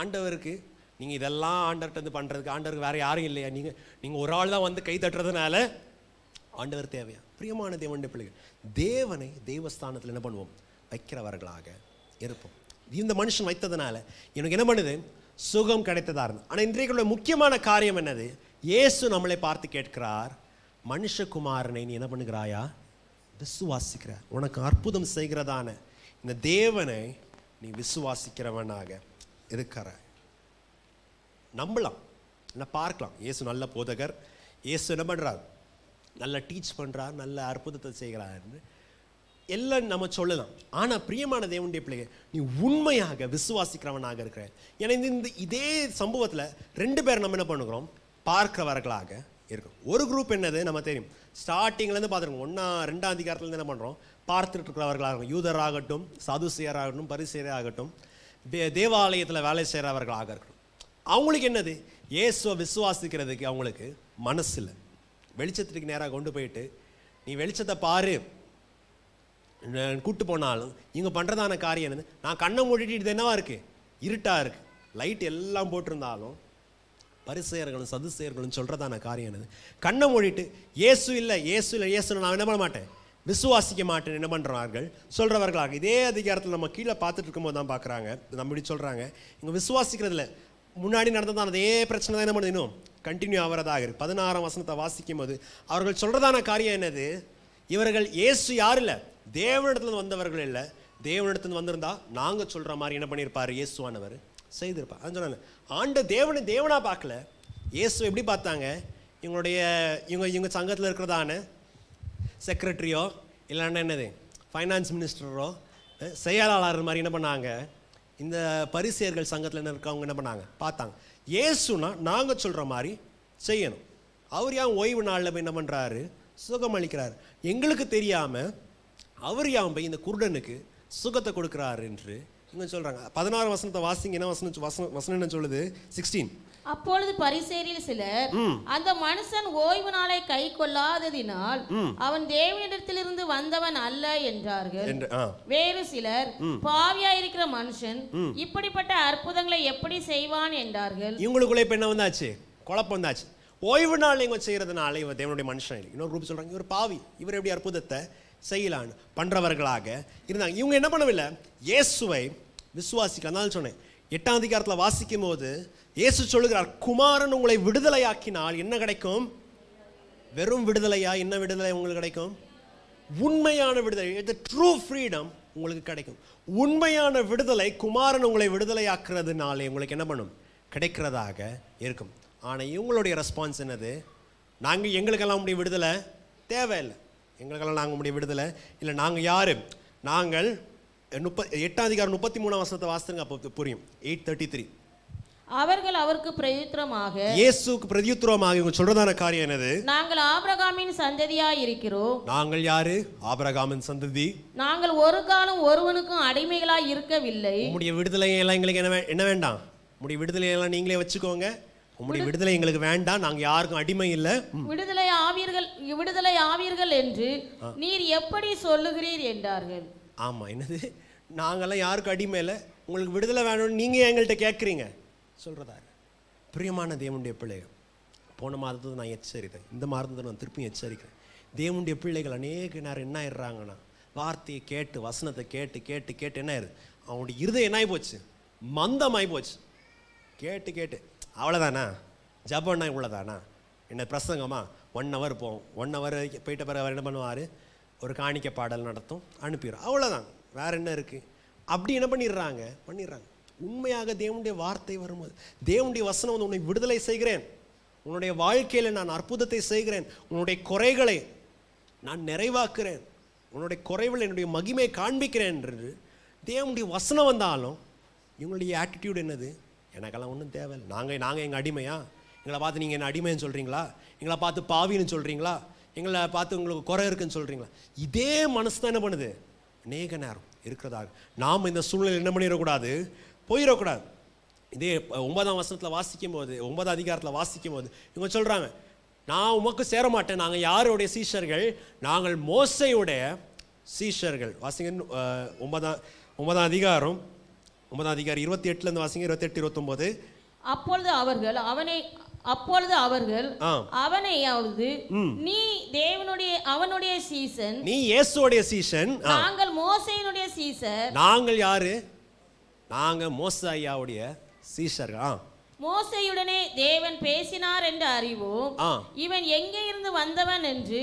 ஆண்டவருக்கு நீங்கள் இதெல்லாம் ஆண்டர்கிட்ட வந்து பண்ணுறதுக்கு ஆண்டவருக்கு வேறு யாரும் இல்லையா நீங்கள் நீங்கள் ஒரு ஆள் தான் வந்து கை தட்டுறதுனால ஆண்டவர் தேவையா பிரியமான தேவனுடைய பிள்ளைகள் தேவனை தேவஸ்தானத்தில் என்ன பண்ணுவோம் வைக்கிறவர்களாக இருப்போம் இந்த மனுஷன் வைத்ததுனால எனக்கு என்ன பண்ணுது சுகம் கிடைத்ததாக இருந்தது ஆனால் இன்றைக்குள்ள முக்கியமான காரியம் என்னது இயேசு நம்மளை பார்த்து கேட்கிறார் மனுஷகுமாரனை நீ என்ன பண்ணுகிறாயா விசுவாசிக்கிறார் உனக்கு அற்புதம் செய்கிறதான இந்த தேவனை நீ விசுவாசிக்கிறவனாக இருக்கிற நம்பலாம் என்ன பார்க்கலாம் இயேசு நல்ல போதகர் இயேசு என்ன பண்ணுறார் நல்லா டீச் பண்ணுறார் நல்ல அற்புதத்தை செய்கிறாருன்னு எல்லாம் நம்ம சொல்லலாம் ஆனால் பிரியமான தேவனுடைய பிள்ளைங்க நீ உண்மையாக விசுவாசிக்கிறவனாக இருக்கிற ஏன்னா இந்த இதே சம்பவத்தில் ரெண்டு பேர் நம்ம என்ன பண்ணுகிறோம் பார்க்கிறவர்களாக இருக்கும் ஒரு குரூப் என்னது நம்ம தெரியும் ஸ்டார்டிங்லேருந்து பார்த்துருக்கோம் ஒன்றா ரெண்டாம் அதிகாரத்துலேருந்து என்ன பண்ணுறோம் பார்த்துட்டு இருக்கிறவர்களாக இருக்கும் யூதராகட்டும் சதுசியராகட்டும் பரிசேராகட்டும் தே தேவாலயத்தில் வேலை செய்கிறவர்களாக இருக்கணும் அவங்களுக்கு என்னது இயேசுவை விசுவாசிக்கிறதுக்கு அவங்களுக்கு மனசில்லை வெளிச்சத்திற்கு நேராக கொண்டு போயிட்டு நீ வெளிச்சத்தை பாரு கூப்பிட்டு போனாலும் இவங்க பண்ணுறதான காரியம் என்னது நான் கண்ணை மூடிட்டு இது என்னவா இருக்குது இருட்டாக இருக்குது லைட் எல்லாம் போட்டிருந்தாலும் பரிசெயர்களும் சதுசெயர்களும் சொல்கிறதான காரியம் என்னது கண்ணை மூடிட்டு ஏசு இல்லை ஏசு இல்லை இயேசு நான் என்ன பண்ண மாட்டேன் விசுவாசிக்க மாட்டேன் என்ன பண்ணுறார்கள் சொல்கிறவர்களாக இதே அதிகாரத்தில் நம்ம கீழே பார்த்துட்டு இருக்கும்போது தான் பார்க்குறாங்க நம்ம இப்படி சொல்கிறாங்க இங்கே விசுவாசிக்கிறதுல முன்னாடி நடந்ததான் அதே பிரச்சனை தான் என்ன பண்ணுது இன்னும் கண்டினியூ ஆகிறதாக இருக்குது பதினாறாம் வசனத்தை வாசிக்கும் போது அவர்கள் சொல்கிறதான காரியம் என்னது இவர்கள் ஏசு யார் இல்லை தேவனிடத்துல வந்தவர்கள் இல்லை தேவனிடத்துல வந்திருந்தா நாங்கள் சொல்கிற மாதிரி என்ன பண்ணியிருப்பார் இயேசுவானவர் செய்திருப்பார் அதான் சொன்னாங்க ஆண்ட தேவனை தேவனாக பார்க்கல இயேசு எப்படி பார்த்தாங்க இவங்களுடைய இவங்க இவங்க சங்கத்தில் இருக்கிறதான செக்ரட்டரியோ இல்லைன்னா என்னது ஃபைனான்ஸ் மினிஸ்டரோ செயலாளர் மாதிரி என்ன பண்ணாங்க இந்த பரிசேர்கள் சங்கத்தில் இருக்கவங்க என்ன பண்ணாங்க பார்த்தாங்க இயேசுனா நாங்கள் சொல்கிற மாதிரி செய்யணும் அவர் ஏன் ஓய்வு நாளில் போய் என்ன பண்ணுறாரு சுகம் அளிக்கிறார் எங்களுக்கு தெரியாமல் அவர் யான் போய் இந்த குருடனுக்கு சுகத்தை கொடுக்குறாரு என்று இங்கே சொல்கிறாங்க பதினாறு வசனத்தை வாசிங்க என்ன வசனம் வசனம் வசனம் என்ன சொல்லுது சிக்ஸ்டீன் அப்பொழுது பரிசேரில் சிலர் அந்த மனுஷன் ஓய்வு நாளை கை கொள்ளாததினால் அவன் தேவனிடத்திலிருந்து வந்தவன் அல்ல என்றார்கள் வேறு சிலர் பாவியா இருக்கிற மனுஷன் இப்படிப்பட்ட அற்புதங்களை எப்படி செய்வான் என்றார்கள் இவங்களுக்குள்ள இப்ப என்ன வந்தாச்சு குழப்பம் வந்தாச்சு ஓய்வு நாள் இவங்க செய்யறதுனால இவன் தேவனுடைய மனுஷன் இன்னொரு குரூப் சொல்றாங்க இவர் பாவி இவர் எப்படி அற்புதத்தை செய்யலான்னு பண்றவர்களாக இருந்தாங்க இவங்க என்ன பண்ணவில்லை இயேசுவை விசுவாசிக்க சொன்னேன் எட்டாம் அதிகாரத்தில் வாசிக்கும் போது இயேசு சொல்லுகிறார் குமாரன் உங்களை விடுதலையாக்கினால் என்ன கிடைக்கும் வெறும் விடுதலையா என்ன விடுதலை உங்களுக்கு கிடைக்கும் உண்மையான விடுதலை த ட்ரூ ஃப்ரீடம் உங்களுக்கு கிடைக்கும் உண்மையான விடுதலை குமாரன் உங்களை விடுதலையாக்குறதுனாலே உங்களுக்கு என்ன பண்ணும் கிடைக்கிறதாக இருக்கும் ஆனால் இவங்களுடைய ரெஸ்பான்ஸ் என்னது நாங்கள் எங்களுக்கெல்லாம் உடைய விடுதலை தேவையில்லை எங்களுக்கெல்லாம் நாங்கள் முடிய விடுதலை இல்லை நாங்கள் யார் நாங்கள் முப்பத் எட்டாம் அதிகாரம் முப்பத்தி மூணாம் வசனத்தை வாசித்துங்க அப்போ புரியும் எயிட் தேர்ட்டி த்ரீ அவர்கள் அவருக்கு பிரயுத்திரமாக இயேசுக்கு பிரதியுத்திரமாக இவங்க சொல்றதான காரியம் என்னது நாங்கள் ஆபிரகாமின் சந்ததியா இருக்கிறோம் நாங்கள் யாரு ஆபிரகாமின் சந்ததி நாங்கள் ஒரு காலம் ஒருவனுக்கும் அடிமைகளா இருக்கவில்லை உங்களுடைய விடுதலை எல்லாம் எங்களுக்கு என்ன என்ன வேண்டாம் உங்களுடைய விடுதலை எல்லாம் நீங்களே வச்சுக்கோங்க உங்களுடைய விடுதலை எங்களுக்கு வேண்டாம் நாங்க யாருக்கும் அடிமை இல்ல விடுதலை ஆவீர்கள் விடுதலை ஆவீர்கள் என்று நீர் எப்படி சொல்லுகிறீர் என்றார்கள் ஆமாம் என்னது நாங்கள்லாம் யாருக்கு அடிமையில் உங்களுக்கு விடுதலை வேணும்னு நீங்கள் எங்கள்கிட்ட கேட்குறீங்க சொல்கிறதா பிரியமான தேவனுடைய பிள்ளைகள் போன மாதத்தை நான் எச்சரித்தேன் இந்த மாதத்தை நான் திருப்பியும் எச்சரிக்கிறேன் தேவனுடைய பிள்ளைகள் அநேக நேரம் என்ன ஆயிடுறாங்கன்னா வார்த்தையை கேட்டு வசனத்தை கேட்டு கேட்டு கேட்டு என்ன ஆயிடுது அவனுடைய இருதயம் என்ன ஆகிப்போச்சு மந்தம் ஆகிப்போச்சு கேட்டு கேட்டு அவ்வளோதானா ஜபன்னா இவ்வளோதானா என்ன பிரசங்கம்மா ஒன் ஹவர் போவோம் ஒன் ஹவர் போயிட்ட பிறகு என்ன பண்ணுவார் ஒரு காணிக்க பாடல் நடத்தும் அனுப்பிடும் அவ்வளோதான் வேறு என்ன இருக்குது அப்படி என்ன பண்ணிடுறாங்க பண்ணிடுறாங்க உண்மையாக தேவனுடைய வார்த்தை வரும்போது தேவனுடைய வசனம் வந்து உன்னை விடுதலை செய்கிறேன் உன்னுடைய வாழ்க்கையில் நான் அற்புதத்தை செய்கிறேன் உன்னுடைய குறைகளை நான் நிறைவாக்குறேன் உன்னுடைய குறைவில் என்னுடைய மகிமையை காண்பிக்கிறேன் என்று தேவனுடைய வசனம் வந்தாலும் இவங்களுடைய ஆட்டிடியூட் என்னது எனக்கெல்லாம் ஒன்றும் தேவை நாங்கள் நாங்கள் எங்கள் அடிமையா எங்களை பார்த்து நீங்கள் என்ன அடிமைன்னு சொல்கிறீங்களா எங்களை பார்த்து பாவின்னு சொல்கிறீங்களா எங்களை பார்த்து உங்களுக்கு குறை இருக்குன்னு சொல்கிறீங்களா இதே மனசு தான் என்ன பண்ணுது அநேக நேரம் இருக்கிறதாக நாம் இந்த சூழ்நிலை என்ன பண்ணிடக்கூடாது போயிடக்கூடாது இதே ஒன்பதாம் வசனத்தில் வாசிக்கும் போது ஒன்பதாம் அதிகாரத்தில் வாசிக்கும் போது இவங்க சொல்கிறாங்க நான் உமக்கு சேர மாட்டேன் நாங்கள் யாருடைய சீஷர்கள் நாங்கள் மோசையுடைய சீஷர்கள் வாசிங்க ஒன்பதாம் ஒன்பதாம் அதிகாரம் ஒன்பதாம் அதிகாரம் இருபத்தி எட்டுலேருந்து வாசிங்க இருபத்தெட்டு இருபத்தொம்போது அப்பொழுது அவர்கள் அவனை அப்பொழுது அவர்கள் அவனையாவது நீ தேவனுடைய அவனுடைய சீசன் நீ இயேசுடைய சீசன் நாங்கள் மோசையினுடைய சீசர் நாங்கள் யாரு நாங்க மோச ஐயாவுடைய சீசர்கள் மோசையுடனே தேவன் பேசினார் என்று அறிவோம் இவன் எங்கே இருந்து வந்தவன் என்று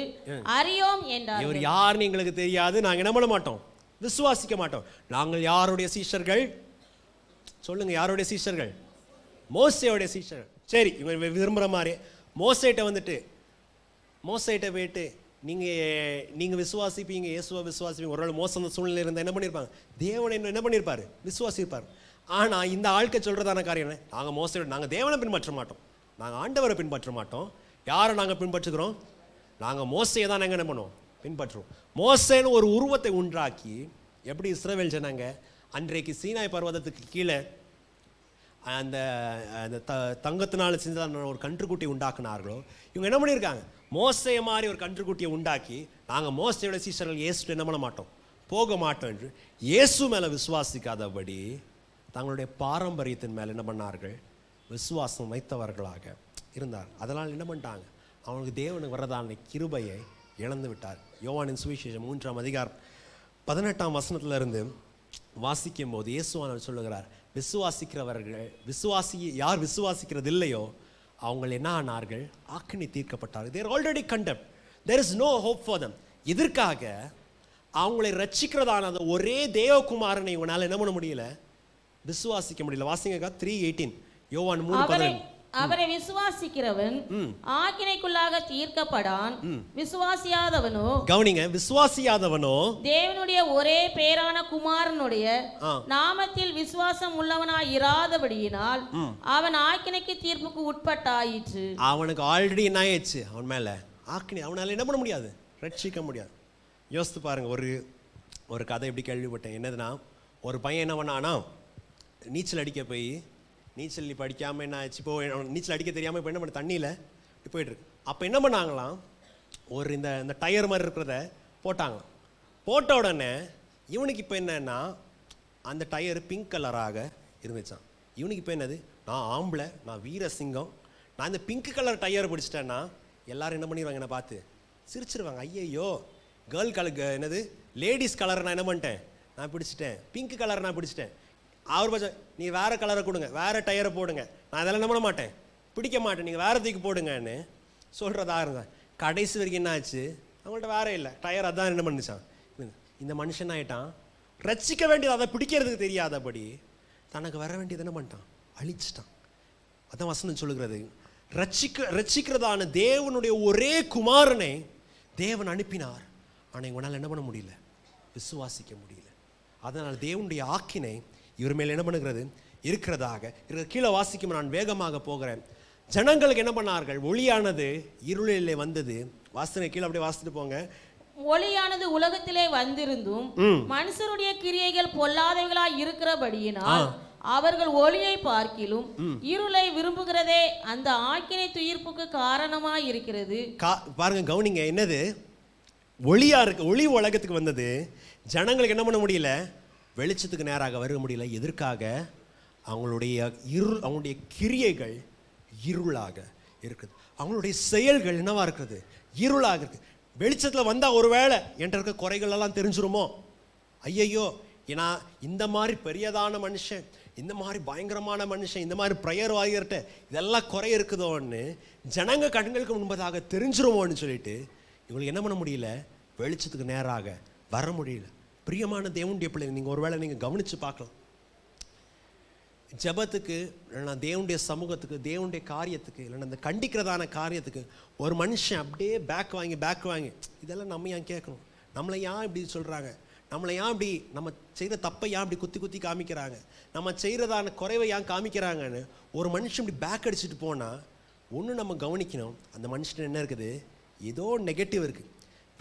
அறியோம் என்றார் இவர் யாருன்னு எங்களுக்கு தெரியாது நாங்க நம்ப மாட்டோம் விசுவாசிக்க மாட்டோம் நாங்கள் யாருடைய சீஷர்கள் சொல்லுங்க யாருடைய சீஷர்கள் மோசையோடைய சீஷர்கள் சரி இவர் விரும்புகிற மாதிரி மோசைட்ட வந்துட்டு மோசைட்ட போயிட்டு நீங்கள் நீங்கள் விசுவாசிப்பீங்க இயேசுவா விசுவாசிப்பீங்க ஒரு நாள் மோசம் சூழ்நிலை இருந்தால் என்ன பண்ணியிருப்பாங்க தேவனை என்ன பண்ணியிருப்பார் விசுவாசிப்பார் ஆனால் இந்த ஆட்கள் சொல்கிறதான காரியம் என்ன நாங்கள் மோசடி நாங்கள் தேவனை பின்பற்ற மாட்டோம் நாங்கள் ஆண்டவரை பின்பற்ற மாட்டோம் யாரை நாங்கள் பின்பற்றுக்கிறோம் நாங்கள் மோசையை தான் நாங்கள் என்ன பண்ணுவோம் பின்பற்றுவோம் மோசைன்னு ஒரு உருவத்தை உண்டாக்கி எப்படி இஸ்ரவேல் சொன்னாங்க அன்றைக்கு சீனாய் பர்வதத்துக்கு கீழே அந்த அந்த த தங்கத்தினால் செஞ்சதான ஒரு கன்றுக்குட்டி உண்டாக்குனார்களோ இவங்க என்ன பண்ணியிருக்காங்க மோசையை மாதிரி ஒரு கன்றுக்குட்டியை உண்டாக்கி நாங்கள் மோசையோட சீசர்கள் இயேசு என்ன பண்ண மாட்டோம் போக மாட்டோம் என்று இயேசு மேலே விசுவாசிக்காதபடி தங்களுடைய பாரம்பரியத்தின் மேலே என்ன பண்ணார்கள் விசுவாசம் வைத்தவர்களாக இருந்தார் அதனால் என்ன பண்ணிட்டாங்க அவனுக்கு தேவனுக்கு வரதான கிருபையை இழந்து விட்டார் யோவானின் சுவிசேஷம் மூன்றாம் அதிகாரம் பதினெட்டாம் வசனத்திலிருந்து வாசிக்கும் போது இயேசுவானவர் சொல்லுகிறார் விசுவாசிக்கிறவர்கள் விசுவாசி யார் விசுவாசிக்கிறது இல்லையோ அவங்கள் என்ன ஆனார்கள் ஆக்கினி தீர்க்கப்பட்டார்கள் they're already condemn there is no hope for them இதற்காக அவங்களை ரட்சிக்கிறதான அந்த ஒரே தேவகுமாரனை இவனால் என்ன பண்ண முடியல விசுவாசிக்க முடியல வாசிங்க த்ரீ எயிட்டீன் யோவான் மூணு பதினெட்டு அவரை விசுவாசிக்கிறவன் ஆக்கினைக்குள்ளாக தீர்க்கப்படான் விசுவாசியாதவனோ கவனிங்க விசுவாசியாதவனோ தேவனுடைய ஒரே பேரான குமாரனுடைய நாமத்தில் விசுவாசம் உள்ளவனா இராதபடியினால் அவன் ஆக்கினைக்கு தீர்ப்புக்கு உட்பட்டாயிற்று அவனுக்கு ஆல்ரெடி என்ன ஆயிடுச்சு அவன் மேல ஆக்கினை அவனால என்ன பண்ண முடியாது ரட்சிக்க முடியாது யோசித்து பாருங்க ஒரு ஒரு கதை எப்படி கேள்விப்பட்டேன் என்னதுன்னா ஒரு பையன் என்ன பண்ணானா நீச்சல் அடிக்க போய் நீச்சல் நீ படிக்காமல் என்ன ஆச்சு இப்போ நீச்சல் அடிக்க தெரியாமல் இப்போ என்ன பண்ண தண்ணியில் இப்படி போயிட்டுருக்கு அப்போ என்ன பண்ணாங்களாம் ஒரு இந்த இந்த டயர் மாதிரி இருக்கிறத போட்டாங்களாம் போட்ட உடனே இவனுக்கு இப்போ என்னன்னா அந்த டயர் பிங்க் கலராக இருந்துச்சான் இவனுக்கு இப்போ என்னது நான் ஆம்பளை நான் வீரசிங்கம் நான் இந்த பிங்க் கலர் டயர் பிடிச்சிட்டேன்னா எல்லோரும் என்ன பண்ணிடுவாங்க என்னை பார்த்து சிரிச்சிருவாங்க ஐயையோ கேர்ள் கலர் என்னது லேடிஸ் கலர் நான் என்ன பண்ணிட்டேன் நான் பிடிச்சிட்டேன் பிங்க் கலர் நான் பிடிச்சிட்டேன் அவர் பட்சம் நீங்கள் வேறு கலரை கொடுங்க வேறு டயரை போடுங்க நான் அதெல்லாம் நம்ப மாட்டேன் பிடிக்க மாட்டேன் நீங்கள் வேறு தூக்கி போடுங்கன்னு சொல்கிறதாக இருந்தேன் கடைசி வரைக்கும் என்ன ஆச்சு அவங்கள்ட்ட வேற இல்லை டயர் அதான் என்ன பண்ணிச்சான் இந்த மனுஷன் ஆகிட்டான் ரசிக்க வேண்டியது அதை பிடிக்கிறதுக்கு தெரியாதபடி தனக்கு வர வேண்டியது என்ன பண்ணிட்டான் அழிச்சிட்டான் அதான் வசனம் சொல்லுகிறது ரசிக்க ரசிக்கிறதான தேவனுடைய ஒரே குமாரனை தேவன் அனுப்பினார் ஆனால் உங்களால் என்ன பண்ண முடியல விசுவாசிக்க முடியல அதனால் தேவனுடைய ஆக்கினை இவர் மேல் என்ன பண்ணுகிறது இருக்கிறதாக கீழே வாசிக்கும் நான் வேகமாக போகிறேன் ஜனங்களுக்கு என்ன பண்ணார்கள் ஒளியானது இருளிலே வந்தது வாசனை கீழே அப்படியே வாசிட்டு போங்க ஒளியானது உலகத்திலே வந்திருந்தும் மனுஷருடைய கிரியைகள் பொல்லாதவர்களாய் இருக்கிறபடியினால் அவர்கள் ஒளியை பார்க்கிலும் இருளை விரும்புகிறதே அந்த ஆக்கினை துயிர்ப்புக்கு காரணமாய் இருக்கிறது பாருங்க கவுனிங்க என்னது ஒளியா இருக்கு ஒளி உலகத்துக்கு வந்தது ஜனங்களுக்கு என்ன பண்ண முடியல வெளிச்சத்துக்கு நேராக வருக முடியல எதற்காக அவங்களுடைய இருள் அவங்களுடைய கிரியைகள் இருளாக இருக்குது அவங்களுடைய செயல்கள் என்னவாக இருக்குது இருளாக இருக்குது வெளிச்சத்தில் வந்தால் ஒரு வேளை என்கிட்ட இருக்க குறைகளெல்லாம் தெரிஞ்சிருமோ ஐயையோ ஏன்னா இந்த மாதிரி பெரியதான மனுஷன் இந்த மாதிரி பயங்கரமான மனுஷன் இந்த மாதிரி ப்ரையர் வாங்கிட்ட இதெல்லாம் குறை இருக்குதோன்னு ஜனங்க கண்களுக்கு முன்பதாக தெரிஞ்சிருமோன்னு சொல்லிட்டு இவங்களுக்கு என்ன பண்ண முடியல வெளிச்சத்துக்கு நேராக வர முடியல பிரியமான தேவனுடைய பிள்ளை நீங்கள் ஒருவேளை நீங்கள் கவனித்து பார்க்கலாம் ஜபத்துக்கு இல்லைன்னா தேவனுடைய சமூகத்துக்கு தேவனுடைய காரியத்துக்கு இல்லைன்னா அந்த கண்டிக்கிறதான காரியத்துக்கு ஒரு மனுஷன் அப்படியே பேக் வாங்கி பேக் வாங்கி இதெல்லாம் நம்ம ஏன் கேட்கணும் நம்மளை ஏன் இப்படி சொல்கிறாங்க நம்மளை ஏன் இப்படி நம்ம செய்கிற தப்பை ஏன் இப்படி குத்தி குத்தி காமிக்கிறாங்க நம்ம செய்கிறதான குறைவை ஏன் காமிக்கிறாங்கன்னு ஒரு மனுஷன் இப்படி பேக் அடிச்சுட்டு போனால் ஒன்று நம்ம கவனிக்கணும் அந்த மனுஷன் என்ன இருக்குது ஏதோ நெகட்டிவ் இருக்குது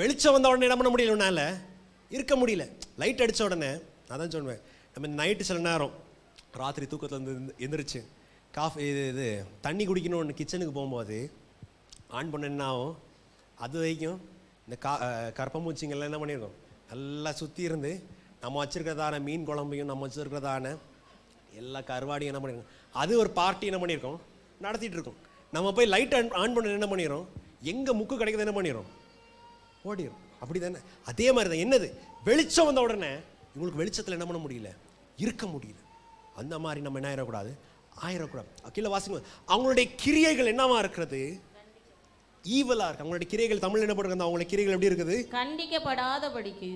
வெளிச்சம் வந்த உடனே என்ன பண்ண முடியல இருக்க முடியல லைட் அடித்த உடனே நான் தான் சொல்லுவேன் நம்ம நைட்டு சில நேரம் ராத்திரி தூக்கத்தில் எந்திரிச்சு காஃபி இது இது தண்ணி குடிக்கணும்னு கிச்சனுக்கு போகும்போது ஆன் பண்ண என்ன ஆகும் அது வரைக்கும் இந்த கா கற்பம்பூச்சிங்கெல்லாம் என்ன பண்ணியிருக்கோம் நல்லா சுற்றி இருந்து நம்ம வச்சுருக்கிறதான மீன் குழம்பையும் நம்ம வச்சுருக்கிறதான எல்லா கருவாடியும் என்ன பண்ணியிருக்கோம் அது ஒரு பார்ட்டி என்ன பண்ணியிருக்கோம் நடத்திட்டு இருக்கோம் நம்ம போய் லைட் ஆன் ஆன் பண்ண என்ன பண்ணிடுறோம் எங்கே முக்கு கிடைக்குது என்ன பண்ணிடுறோம் ஓடிடும் அப்படி தானே அதே மாதிரி தான் என்னது வெளிச்சம் வந்த உடனே இவங்களுக்கு வெளிச்சத்தில் என்ன பண்ண முடியல இருக்க முடியல அந்த மாதிரி நம்ம என்ன ஆயிடக்கூடாது ஆயிடக்கூடாது கீழே வாசிங்க அவங்களுடைய கிரியைகள் என்னவா இருக்கிறது ஈவலாக இருக்கு அவங்களுடைய கிரியைகள் தமிழ் என்ன பண்ணுறது அவங்களுடைய கிரியைகள் எப்படி இருக்குது படிக்கு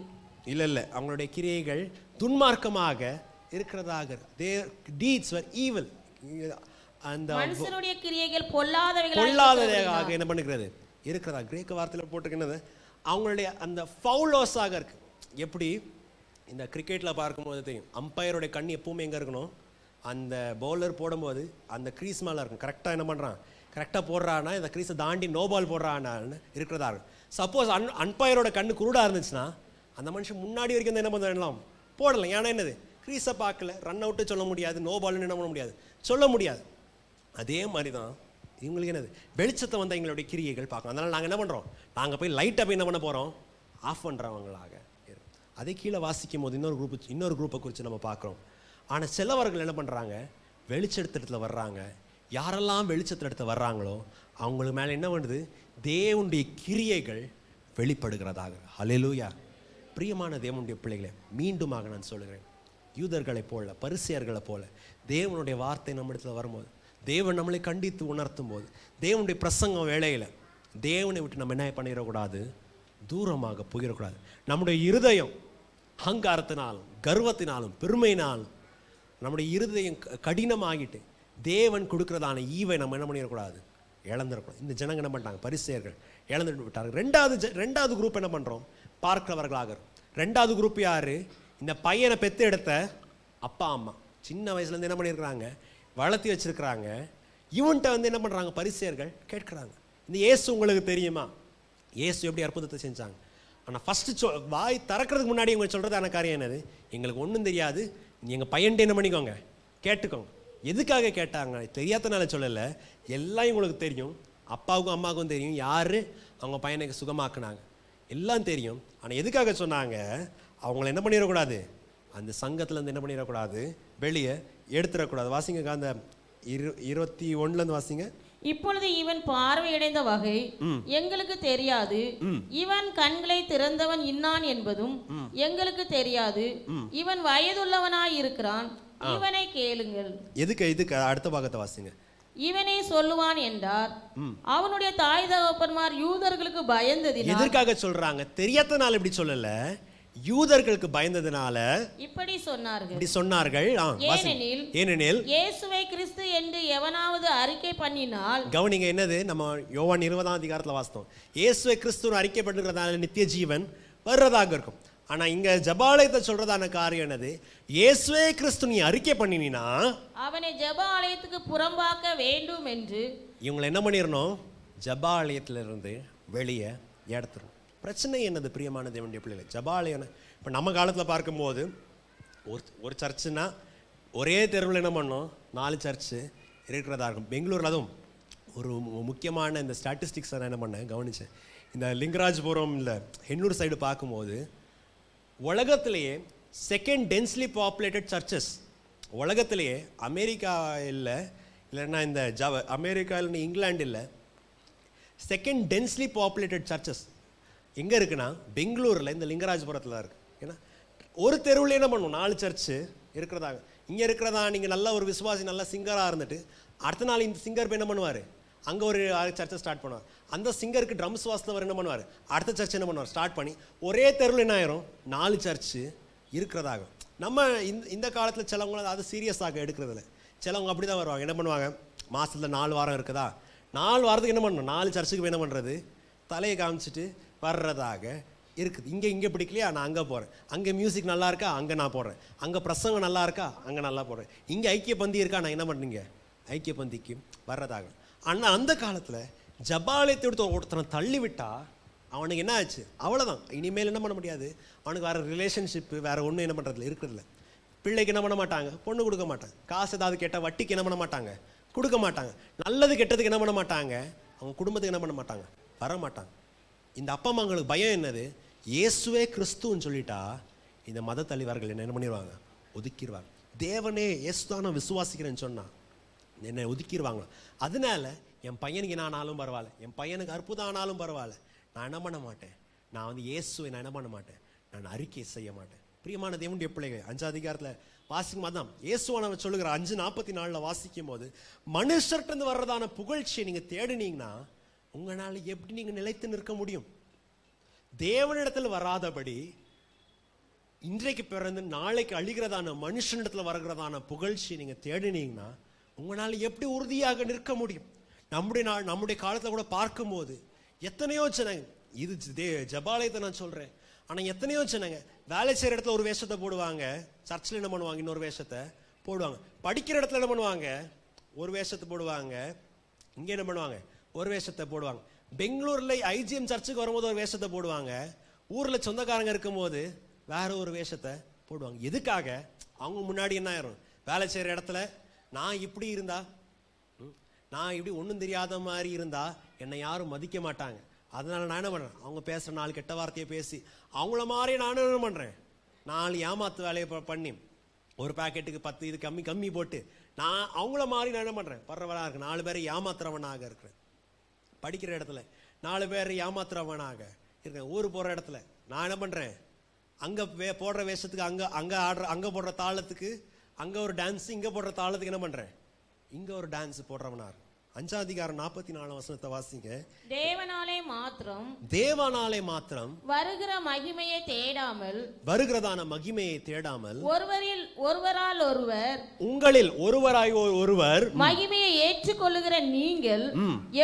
இல்லை இல்லை அவங்களுடைய கிரியைகள் துன்மார்க்கமாக இருக்கிறதாக தேர் டீட்ஸ் வர் ஈவல் அந்த மனுஷனுடைய கிரியைகள் பொல்லாதவைகள் பொல்லாதவையாக என்ன பண்ணுகிறது இருக்கிறதா கிரேக்க வார்த்தையில் என்னது அவங்களுடைய அந்த ஃபவுலோஸாக இருக்குது எப்படி இந்த கிரிக்கெட்டில் பார்க்கும்போது தெரியும் அம்பையருடைய கண் எப்பவுமே எங்கே இருக்கணும் அந்த பவுலர் போடும்போது அந்த க்ரீஸ் மேலே இருக்கும் கரெக்டாக என்ன பண்ணுறான் கரெக்டாக போடுறான்னா இந்த க்ரீஸை தாண்டி நோ பால் போடுறான்னு இருக்கிறதா இருக்கும் சப்போஸ் அன் அன்பையரோட கண்ணு குருடாக இருந்துச்சுன்னா அந்த மனுஷன் முன்னாடி வரைக்கும் என்ன பண்ணலாம் போடலாம் ஏன்னா என்னது க்ரீஸை பார்க்கல ரன் அவுட்டு சொல்ல முடியாது நோ பால்னு என்ன பண்ண முடியாது சொல்ல முடியாது அதே மாதிரி தான் இவங்களுக்கு என்னது வெளிச்சத்தை வந்து எங்களுடைய கிரியைகள் பார்க்கணும் அதனால் நாங்கள் என்ன பண்ணுறோம் நாங்கள் போய் லைட்டை போய் என்ன பண்ண போகிறோம் ஆஃப் பண்ணுறவங்களாக அதே கீழே வாசிக்கும் போது இன்னொரு குரூப் இன்னொரு குரூப்பை குறித்து நம்ம பார்க்குறோம் ஆனால் சிலவர்கள் என்ன பண்ணுறாங்க வெளிச்சத்திடத்தில் வர்றாங்க யாரெல்லாம் எடுத்து வர்றாங்களோ அவங்களுக்கு மேலே என்ன பண்ணுது தேவனுடைய கிரியைகள் வெளிப்படுகிறதாக ஹலெலூயா பிரியமான தேவனுடைய பிள்ளைகளை மீண்டுமாக நான் சொல்கிறேன் யூதர்களைப் போல பரிசியர்களைப் போல தேவனுடைய வார்த்தை நம்மிடத்தில் வரும்போது தேவன் நம்மளை கண்டித்து உணர்த்தும் போது தேவனுடைய பிரசங்கம் வேலையில் தேவனை விட்டு நம்ம என்ன பண்ணிடக்கூடாது தூரமாக போயிடக்கூடாது நம்முடைய இருதயம் அகங்காரத்தினாலும் கர்வத்தினாலும் பெருமையினாலும் நம்முடைய இருதயம் கடினமாகிட்டு தேவன் கொடுக்குறதான ஈவை நம்ம என்ன பண்ணிடக்கூடாது இழந்துடக்கூடாது இந்த ஜனங்கள் என்ன பண்ணிட்டாங்க பரிசெயர்கள் இழந்துட்டு விட்டார்கள் ரெண்டாவது ரெண்டாவது குரூப் என்ன பண்ணுறோம் பார்க்கிறவர்களாக ரெண்டாவது குரூப் யார் இந்த பையனை பெற்று எடுத்த அப்பா அம்மா சின்ன வயசுலேருந்து என்ன பண்ணியிருக்கிறாங்க வளர்த்தி வச்சுருக்கிறாங்க இவன்கிட்ட வந்து என்ன பண்ணுறாங்க பரிசையர்கள் கேட்குறாங்க இந்த இயேசு உங்களுக்கு தெரியுமா இயேசு எப்படி அற்புதத்தை செஞ்சாங்க ஆனால் ஃபஸ்ட்டு சொ வாய் திறக்கிறதுக்கு முன்னாடி இவங்க சொல்கிறதான காரியம் என்னது எங்களுக்கு ஒன்றும் தெரியாது எங்கள் பையன்ட்டு என்ன பண்ணிக்கோங்க கேட்டுக்கோங்க எதுக்காக கேட்டாங்க தெரியாதனால சொல்லலை எல்லாம் இவங்களுக்கு தெரியும் அப்பாவுக்கும் அம்மாவுக்கும் தெரியும் யார் அவங்க பையனுக்கு சுகமாக்குனாங்க எல்லாம் தெரியும் ஆனால் எதுக்காக சொன்னாங்க அவங்கள என்ன பண்ணிடக்கூடாது அந்த சங்கத்துலேருந்து என்ன பண்ணிடக்கூடாது வெளியே எடுத்துடக்கூடாது வாசிங்க அந்த இரு இருபத்தி ஒன்னுலேருந்து வாசிங்க இப்பொழுது இவன் பார்வையடைந்த வகை எங்களுக்கு தெரியாது இவன் கண்களை திறந்தவன் இன்னான் என்பதும் எங்களுக்கு தெரியாது இவன் வயதுள்ளவனாய் இருக்கிறான் இவனை கேளுங்கள் எதுக்கு எதுக்கு அடுத்த பாகத்தை வாசிங்க இவனை சொல்லுவான் என்றார் அவனுடைய தாய் தகப்பன்மார் யூதர்களுக்கு பயந்தது எதற்காக சொல்றாங்க தெரியாதனால இப்படி சொல்லல யூதர்களுக்கு பயந்ததுனால இப்படி சொன்னார்கள் இப்படி சொன்னார்கள் ஏனெனில் ஏனெனில் இயேசுவை கிறிஸ்து என்று எவனாவது அறிக்கை பண்ணினால் கவனிங்க என்னது நம்ம யோவான் இருபதாம் அதிகாரத்தில் வாசித்தோம் இயேசுவை கிறிஸ்துன்னு அறிக்கை பண்ணுறதுனால நித்திய ஜீவன் வர்றதாக இருக்கும் ஆனால் இங்கே ஜபாலயத்தை சொல்கிறதான காரியம் என்னது இயேசுவே கிறிஸ்து நீ அறிக்கை பண்ணினா அவனை ஜபாலயத்துக்கு ஆலயத்துக்கு புறம்பாக்க வேண்டும் என்று இவங்களை என்ன பண்ணிடணும் ஜபாலயத்திலிருந்து வெளியே எடுத்துரும் பிரச்சனை என்னது பிரியமான தேவனுடைய பிள்ளைகளை ஜபாலயன இப்போ நம்ம காலத்தில் பார்க்கும்போது ஒரு ஒரு சர்ச்சுனா ஒரே தெருவில் என்ன பண்ணோம் நாலு சர்ச்சு இருக்கிறதா இருக்கும் பெங்களூரில் அதுவும் ஒரு முக்கியமான இந்த ஸ்டாட்டிஸ்டிக்ஸை நான் என்ன பண்ணேன் கவனித்தேன் இந்த லிங்கராஜ்புரம் இல்லை ஹென்னூர் சைடு பார்க்கும்போது உலகத்திலேயே செகண்ட் டென்ஸ்லி பாப்புலேட்டட் சர்ச்சஸ் உலகத்திலேயே அமெரிக்கா இல்லை இல்லைன்னா இந்த ஜவ அமெரிக்கா இல்லைன்னா இங்கிலாண்டு இல்லை செகண்ட் டென்ஸ்லி பாப்புலேட்டட் சர்ச்சஸ் எங்கே இருக்குன்னா பெங்களூரில் இந்த லிங்கராஜபுரத்தில் தான் இருக்குது ஏன்னா ஒரு தெருவில் என்ன பண்ணும் நாலு சர்ச்சு இருக்கிறதாங்க இங்கே இருக்கிறதா நீங்கள் நல்லா ஒரு விசுவாசி நல்ல சிங்கராக இருந்துட்டு அடுத்த நாள் இந்த சிங்கர் போய் என்ன பண்ணுவார் அங்கே ஒரு சர்ச்சை ஸ்டார்ட் பண்ணுவார் அந்த சிங்கருக்கு ட்ரம்ஸ் வாசனவர் என்ன பண்ணுவார் அடுத்த சர்ச் என்ன பண்ணுவார் ஸ்டார்ட் பண்ணி ஒரே தெருவில் என்ன ஆயிரும் நாலு சர்ச்சு இருக்கிறதாக நம்ம இந்த இந்த காலத்தில் சிலவங்க அது சீரியஸாக எடுக்கிறதில்ல சிலவங்க அப்படி தான் வருவாங்க என்ன பண்ணுவாங்க மாதத்தில் நாலு வாரம் இருக்குதா நாலு வாரத்துக்கு என்ன பண்ணணும் நாலு சர்ச்சுக்கு என்ன பண்ணுறது தலையை காமிச்சிட்டு வர்றதாக இருக்குது இங்கே இங்கே பிடிக்கலையா நான் அங்கே போகிறேன் அங்கே மியூசிக் நல்லா இருக்கா அங்கே நான் போகிறேன் அங்கே பிரசங்கம் நல்லா இருக்கா அங்கே நல்லா போடுறேன் இங்கே ஐக்கிய பந்தி இருக்கா நான் என்ன பண்ணுறீங்க ஐக்கிய பந்திக்கு வர்றதாக ஆனால் அந்த காலத்தில் ஜபாலயத்தை எடுத்து ஒருத்தனை தள்ளிவிட்டா அவனுக்கு என்ன ஆச்சு அவ்வளோதான் இனிமேல் என்ன பண்ண முடியாது அவனுக்கு வேறு ரிலேஷன்ஷிப்பு வேறு ஒன்றும் என்ன பண்ணுறதுல இருக்கிறதில்ல பிள்ளைக்கு என்ன பண்ண மாட்டாங்க பொண்ணு கொடுக்க மாட்டாங்க காசு ஏதாவது கேட்டால் வட்டிக்கு என்ன பண்ண மாட்டாங்க கொடுக்க மாட்டாங்க நல்லது கெட்டதுக்கு என்ன பண்ண மாட்டாங்க அவங்க குடும்பத்துக்கு என்ன பண்ண மாட்டாங்க வர மாட்டாங்க இந்த அப்பா அம்மாங்களுக்கு பயம் என்னது இயேசுவே கிறிஸ்துன்னு சொல்லிட்டா இந்த மத தலைவர்கள் என்ன என்ன பண்ணிடுவாங்க ஒதுக்கிடுவாங்க தேவனே இயேசு தான் விசுவாசிக்கிறேன்னு சொன்னான் என்னை ஒதுக்கிடுவாங்க அதனால என் பையனுக்கு என்ன ஆனாலும் பரவாயில்ல என் பையனுக்கு அற்புதம் ஆனாலும் பரவாயில்ல நான் என்ன பண்ண மாட்டேன் நான் வந்து இயேசுவை நான் என்ன பண்ண மாட்டேன் நான் அறிக்கை செய்ய மாட்டேன் பிரியமான தேவன் பிள்ளைகள் அஞ்சு அதிகாரத்தில் வாசிக்கும் போது தான் இயேசுவானவர் சொல்லுகிற அஞ்சு நாற்பத்தி நாலில் வாசிக்கும் போது மனுஷர்கிட்ட வர்றதான புகழ்ச்சியை நீங்கள் தேடினீங்கன்னா உங்களால் எப்படி நீங்கள் நிலைத்து நிற்க முடியும் தேவனிடத்தில் வராதபடி இன்றைக்கு பிறந்து நாளைக்கு அழிகிறதான மனுஷனிடத்தில் வருகிறதான புகழ்ச்சி நீங்கள் தேடினீங்கன்னா உங்களால் எப்படி உறுதியாக நிற்க முடியும் நம்முடைய நாள் நம்முடைய காலத்தில் கூட பார்க்கும்போது எத்தனையோ ஜனங்க இது தே ஜபாலயத்தை நான் சொல்கிறேன் ஆனால் எத்தனையோ ஜனங்க வேலை செய்கிற இடத்துல ஒரு வேஷத்தை போடுவாங்க சர்ச்சில் என்ன பண்ணுவாங்க இன்னொரு வேஷத்தை போடுவாங்க படிக்கிற இடத்துல என்ன பண்ணுவாங்க ஒரு வேஷத்தை போடுவாங்க இங்கே என்ன பண்ணுவாங்க ஒரு வேஷத்தை போடுவாங்க பெங்களூரில் ஐஜிஎம் சர்ச்சுக்கு வரும்போது ஒரு வேஷத்தை போடுவாங்க ஊரில் சொந்தக்காரங்க இருக்கும்போது வேற ஒரு வேஷத்தை போடுவாங்க எதுக்காக அவங்க முன்னாடி என்ன ஆயிரும் வேலை செய்கிற இடத்துல நான் இப்படி இருந்தா நான் இப்படி ஒன்றும் தெரியாத மாதிரி இருந்தா என்னை யாரும் மதிக்க மாட்டாங்க அதனால நான் என்ன பண்ணுறேன் அவங்க பேசுகிற நாலு கெட்ட வார்த்தையை பேசி அவங்கள மாதிரி நானும் என்ன பண்ணுறேன் நாலு ஏமாத்து வேலையை பண்ணி ஒரு பேக்கெட்டுக்கு பத்து இது கம்மி கம்மி போட்டு நான் அவங்கள மாதிரி நான் என்ன பண்ணுறேன் பரவாயில்ல இருக்கு நாலு பேரை ஏமாத்துறவனாக இருக்கிறேன் படிக்கிற இடத்துல நாலு பேர் ஏமாத்துறவனாக இருக்கேன் ஊர் போகிற இடத்துல நான் என்ன பண்ணுறேன் அங்கே வே போடுற வேஷத்துக்கு அங்கே அங்கே ஆடுற அங்கே போடுற தாளத்துக்கு அங்கே ஒரு டான்ஸ் இங்கே போடுற தாளத்துக்கு என்ன பண்ணுறேன் இங்கே ஒரு டான்ஸ் போடுறவனாக இருக்கும் அஞ்சாதிகாரம் நாற்பத்தி நாலு வசனத்தை வாசிங்க தேவனாலே மாத்திரம் தேவனாலே மாத்திரம் வருகிற மகிமையை தேடாமல் வருகிறதான மகிமையை தேடாமல் ஒருவரில் ஒருவரால் ஒருவர் உங்களில் ஒருவராய் ஒருவர் மகிமையை ஏற்றுக்கொள்ளுகிற நீங்கள்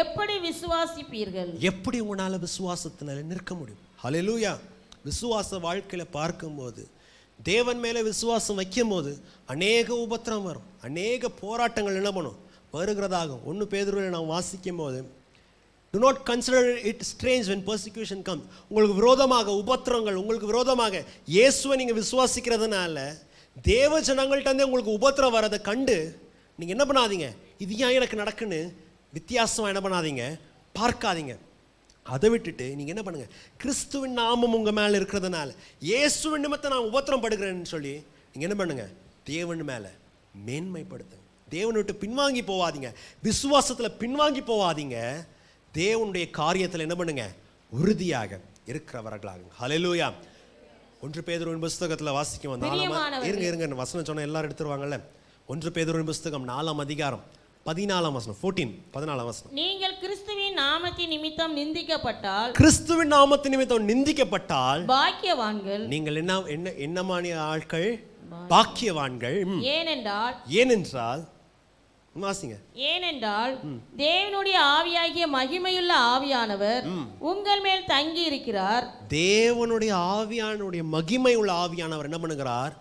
எப்படி விசுவாசிப்பீர்கள் எப்படி உங்களால விசுவாசத்தினால நிற்க முடியும் ஹலெலூயா விசுவாச வாழ்க்கையில பார்க்கும்போது தேவன் மேல விசுவாசம் வைக்கும் போது அநேக உபத்திரம் வரும் அநேக போராட்டங்கள் என்ன பண்ணும் வருகிறதாகும் ஒன்று பேதுருவை நாம் வாசிக்கும் போது do not consider it strange when persecution come உங்களுக்கு விரோதமாக உபத்திரங்கள் உங்களுக்கு விரோதமாக இயேசுவை நீங்கள் விசுவாசிக்கிறதுனால தேவ ஜனங்கள்கிட்டருந்தே உங்களுக்கு உபத்திரம் வரதை கண்டு நீங்கள் என்ன பண்ணாதீங்க இது ஏன் எனக்கு நடக்குன்னு வித்தியாசமாக என்ன பண்ணாதீங்க பார்க்காதீங்க அதை விட்டுட்டு நீங்கள் என்ன பண்ணுங்கள் கிறிஸ்துவின் நாமம் உங்கள் மேலே இருக்கிறதுனால இயேசுவின் நிமித்தம் நான் உபத்திரம் படுகிறேன்னு சொல்லி நீங்கள் என்ன பண்ணுங்கள் தேவன் மேலே மேன்மைப்படுத்துங்க தேவனை விட்டு பின்வாங்கி போவாதீங்க விசுவாசத்தில் பின்வாங்கி போவாதீங்க தேவனுடைய காரியத்தில் என்ன பண்ணுங்க உறுதியாக இருக்கிறவர்களாக ஹலலூயா ஒன்று பேதொருவின் புஸ்தகத்தில் வாசிக்க வந்தாலும் இருங்க இருங்க வசனம் சொன்ன எல்லாரும் எடுத்துருவாங்கல்ல ஒன்று பேதொருவின் புஸ்தகம் நாலாம் அதிகாரம் பதினாலாம் வசனம் ஃபோர்டீன் பதினாலாம் வசனம் நீங்கள் கிறிஸ்துவின் நாமத்தின் நிமித்தம் நிந்திக்கப்பட்டால் கிறிஸ்துவின் நாமத்தின் நிமித்தம் நிந்திக்கப்பட்டால் பாக்கியவான்கள் நீங்கள் என்ன என்ன என்னமான ஆட்கள் பாக்கியவான்கள் ஏனென்றால் ஏனென்றால் வாசிங்க ஏனென்றால் தேவனுடைய ஆவியாகிய மகிமையுள்ள ஆவியானவர் உங்கள் மேல் தங்கி இருக்கிறார் தேவனுடைய ஆவியானுடைய மகிமை உள்ள ஆவியானவர் என்ன பண்ணுகிறார்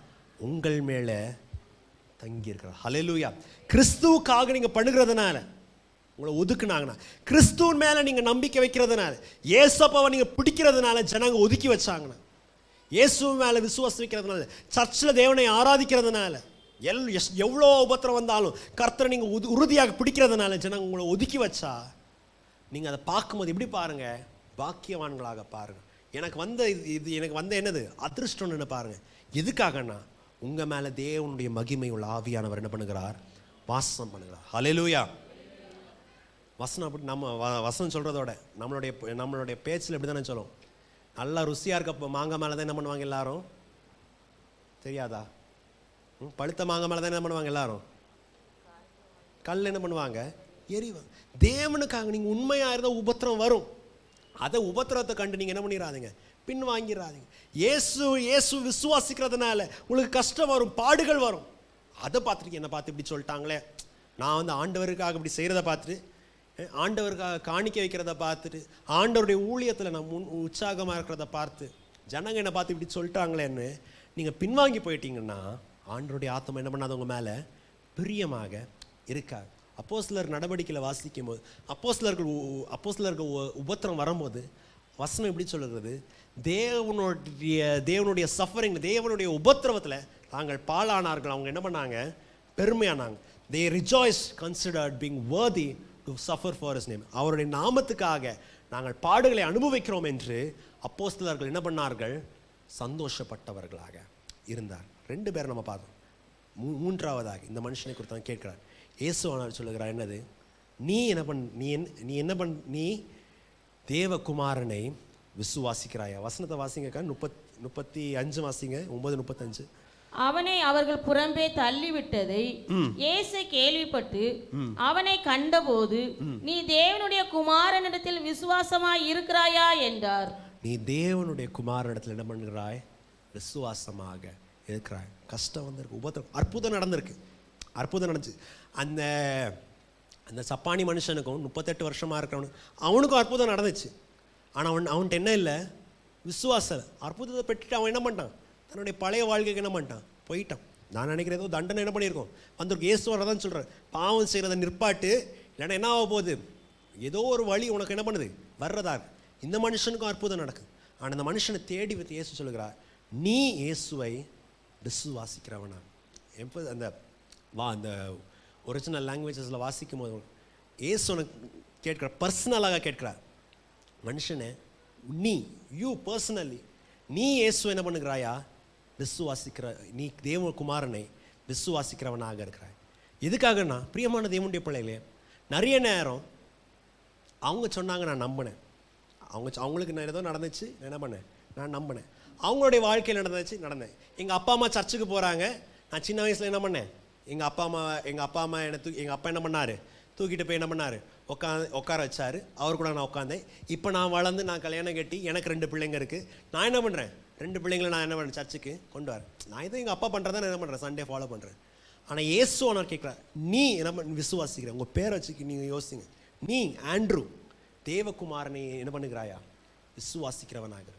உங்கள் மேலே தங்கி இருக்கிறார் ஹலெலூயா கிறிஸ்துவுக்காக நீங்கள் பண்ணுகிறதுனால உங்களை ஒதுக்குனாங்கன்னா கிறிஸ்துவின் மேலே நீங்கள் நம்பிக்கை வைக்கிறதுனால ஏசப்பாவை நீங்கள் பிடிக்கிறதுனால ஜனங்க ஒதுக்கி வச்சாங்கண்ணா இயேசு மேலே விசுவாசம் வைக்கிறதுனால சர்ச்சில் தேவனை ஆராதிக்கிறதுனால எல் எஸ் எவ்வளோ உபத்திரம் வந்தாலும் கர்த்தரை நீங்கள் உது உறுதியாக பிடிக்கிறதுனால ஜனங்க உங்களை ஒதுக்கி வச்சா நீங்கள் அதை பார்க்கும்போது எப்படி பாருங்கள் பாக்கியவான்களாக பாருங்கள் எனக்கு வந்த இது இது எனக்கு வந்த என்னது அதிர்ஷ்டம்னு பாருங்கள் எதுக்காகன்னா உங்கள் மேலே தேவனுடைய மகிமை உள்ள ஆவியானவர் என்ன பண்ணுகிறார் வாசம் பண்ணுகிறார் ஹலெலூயா வசனம் அப்படி நம்ம வ வசனம் சொல்கிறதோட நம்மளுடைய நம்மளுடைய பேச்சில் இப்படி தானே சொல்லும் நல்லா ருசியாக இருக்க மாங்காய் மேலே தான் என்ன பண்ணுவாங்க எல்லாரும் தெரியாதா பழுத்த மாங்க மேலே தான் என்ன பண்ணுவாங்க எல்லாரும் கல் என்ன பண்ணுவாங்க எரிவாங்க தேவனுக்காக நீங்கள் உண்மையாக இருந்தால் உபத்திரம் வரும் அதை உபத்திரத்தை கண்டு நீங்கள் என்ன பண்ணிடாதீங்க பின் வாங்கிடாதீங்க இயேசு இயேசு விசுவாசிக்கிறதுனால உங்களுக்கு கஷ்டம் வரும் பாடுகள் வரும் அதை பார்த்துட்டு என்னை பார்த்து இப்படி சொல்லிட்டாங்களே நான் வந்து ஆண்டவருக்காக இப்படி செய்கிறத பார்த்துட்டு ஆண்டவருக்காக காணிக்க வைக்கிறத பார்த்துட்டு ஆண்டவருடைய ஊழியத்தில் நான் முன் உற்சாகமாக இருக்கிறத பார்த்து ஜனங்க என்னை பார்த்து இப்படி சொல்லிட்டாங்களேன்னு நீங்கள் பின்வாங்கி போயிட்டீங்கன்னா ஆண்டருடைய ஆத்மா என்ன பண்ணாதவங்க மேலே பிரியமாக இருக்காது அப்போ சிலர் நடவடிக்கையில் வாசிக்கும் போது அப்போ சிலர்கள் அப்போ சிலர்கள் உபத்திரம் வரும்போது வசனம் எப்படி சொல்கிறது தேவனுடைய தேவனுடைய சஃபரிங் தேவனுடைய உபத்திரவத்தில் தாங்கள் பாலானார்கள் அவங்க என்ன பண்ணாங்க பெருமையானாங்க they rejoice considered being worthy to suffer for his name அவருடைய நாமத்துக்காக நாங்கள் பாடுகளை அனுபவிக்கிறோம் என்று அப்போ சிலர்கள் என்ன பண்ணார்கள் சந்தோஷப்பட்டவர்களாக இருந்தார் ரெண்டு பேரை நம்ம பார்த்தோம் மூ மூன்றாவதாக இந்த மனுஷனை கொடுத்தான் கேட்கிறார் இயேசுவானார் சொல்லுகிறார் என்னது நீ என்ன பண் நீ என் நீ என்ன பண் நீ தேவகுமாரனை விசுவாசிக்கிறாயா வசனத்தை வாசிங்கக்கா முப்பத் முப்பத்தி அஞ்சு வாசிங்க ஒன்பது முப்பத்தஞ்சு அவனை அவர்கள் புறம்பே தள்ளிவிட்டதை இயேசு கேள்விப்பட்டு அவனை கண்டபோது நீ தேவனுடைய குமாரனிடத்தில் விசுவாசமாய் இருக்கிறாயா என்றார் நீ தேவனுடைய குமாரனிடத்தில் என்ன பண்ணுகிறாய் விசுவாசமாக இருக்கிறாங்க கஷ்டம் வந்திருக்கு உபத்திரம் அற்புதம் நடந்திருக்கு அற்புதம் நடந்துச்சு அந்த அந்த சப்பானி மனுஷனுக்கும் முப்பத்தெட்டு வருஷமாக இருக்கிறவனுக்கு அவனுக்கும் அற்புதம் நடந்துச்சு ஆனால் அவன் அவன்கிட்ட என்ன இல்லை விசுவாச அற்புதத்தை பெற்றுட்டு அவன் என்ன பண்ணிட்டான் தன்னுடைய பழைய வாழ்க்கைக்கு என்ன பண்ணிட்டான் போயிட்டான் நான் நினைக்கிறேன் ஏதோ தண்டனை என்ன பண்ணியிருக்கோம் வந்திருக்கு இயேசு வரதான்னு சொல்கிறேன் பாவம் செய்கிறத நிற்பாட்டு இல்லைன்னா என்ன ஆக போகுது ஏதோ ஒரு வழி உனக்கு என்ன பண்ணுது வர்றதா இந்த மனுஷனுக்கும் அற்புதம் நடக்குது ஆனால் அந்த மனுஷனை தேடி வைத்து இயேசு சொல்கிறார் நீ இயேசுவை விசுவாசிக்கிறவனா எப்போ அந்த வா அந்த ஒரிஜினல் லாங்குவேஜஸில் வாசிக்கும் போது ஏசு உனக்கு கேட்குற பர்சனலாக கேட்கிறார் மனுஷனே நீ யூ பர்சனலி நீ ஏசு என்ன பண்ணுகிறாயா விசுவாசிக்கிற நீ தேவ குமாரனை விசுவாசிக்கிறவனாக இருக்கிறாய் எதுக்காகனா பிரியமான தேவனுடைய பிள்ளைகளே நிறைய நேரம் அவங்க சொன்னாங்க நான் நம்பினேன் அவங்க அவங்களுக்கு நான் ஏதோ நடந்துச்சு என்ன பண்ணேன் நான் நம்பினேன் அவங்களுடைய வாழ்க்கையில் நடந்துச்சு நடந்தேன் எங்கள் அப்பா அம்மா சர்ச்சுக்கு போகிறாங்க நான் சின்ன வயசில் என்ன பண்ணேன் எங்கள் அப்பா அம்மா எங்கள் அப்பா அம்மா என்ன தூக்கி எங்கள் அப்பா என்ன பண்ணார் தூக்கிட்டு போய் என்ன பண்ணார் உட்கா உட்கார வச்சார் அவர் கூட நான் உட்காந்தேன் இப்போ நான் வளர்ந்து நான் கல்யாணம் கட்டி எனக்கு ரெண்டு பிள்ளைங்க இருக்குது நான் என்ன பண்ணுறேன் ரெண்டு பிள்ளைங்களை நான் என்ன பண்ணுறேன் சர்ச்சுக்கு கொண்டு வரேன் நான் இதை எங்கள் அப்பா பண்ணுறதை நான் என்ன பண்ணுறேன் சண்டே ஃபாலோ பண்ணுறேன் ஆனால் ஏசு நான் கேட்குறேன் நீ என்ன பண்ண விசுவாசிக்கிறேன் உங்கள் பேரை வச்சுக்கி நீங்கள் யோசிங்க நீ ஆண்ட்ரூ தேவகுமாரனை என்ன பண்ணுகிறாயா விசுவாசிக்கிறவனாக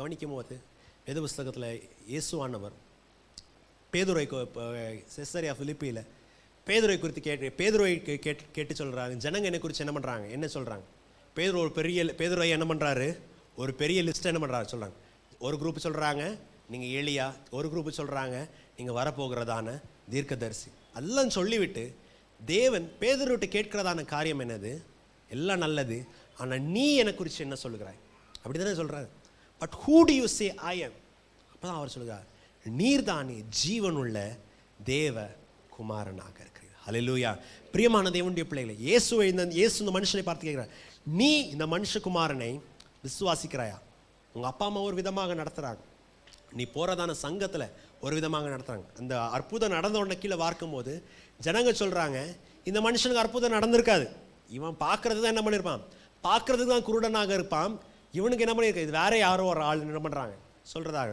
கவனிக்கும் போது வேத புஸ்தகத்தில் இயேசுவானவர் பேதுரை செசரியா லிப்பியில் பேதுரை குறித்து கேட்டு பேதுரை கேட்டு கேட்டு சொல்கிறாங்க ஜனங்க என்னை குறித்து என்ன பண்ணுறாங்க என்ன சொல்கிறாங்க பேதுரு ஒரு பெரிய பேதுரை என்ன பண்ணுறாரு ஒரு பெரிய லிஸ்ட் என்ன பண்ணுறாரு சொல்கிறாங்க ஒரு குரூப் சொல்கிறாங்க நீங்கள் எளியா ஒரு குரூப் சொல்கிறாங்க நீங்கள் வரப்போகிறதான தீர்க்கதரிசி எல்லாம் சொல்லிவிட்டு தேவன் பேதர்விட்டு கேட்கிறதான காரியம் என்னது எல்லாம் நல்லது ஆனால் நீ என்னை குறித்து என்ன சொல்லுகிறாய் அப்படி தானே சொல்கிறாரு but who do you say I am அப்போ தான் அவர் சொல்லுகிறார் நீர் ஜீவனுள்ள தேவ குமாரனாக இருக்கிறீர் ஹலலூயா பிரியமான தேவனுடைய பிள்ளைகளை இயேசுவை இந்த இயேசு இந்த மனுஷனை பார்த்து கேட்கிறார் நீ இந்த மனுஷகுமாரனை விசுவாசிக்கிறாயா உங்கள் அப்பா அம்மா ஒரு விதமாக நடத்துகிறாங்க நீ போகிறதான சங்கத்தில் ஒரு விதமாக நடத்துகிறாங்க அந்த அற்புதம் நடந்த உடனே கீழே பார்க்கும்போது ஜனங்கள் சொல்கிறாங்க இந்த மனுஷனுக்கு அற்புதம் நடந்திருக்காது இவன் பார்க்குறதுக்கு தான் என்ன பண்ணியிருப்பான் பார்க்குறதுக்கு தான் குருடனாக இருப்பான் இவனுக்கு என்ன பண்ணியிருக்கு இது வேற யாரோ ஒரு ஆள் என்ன பண்ணுறாங்க சொல்கிறதாக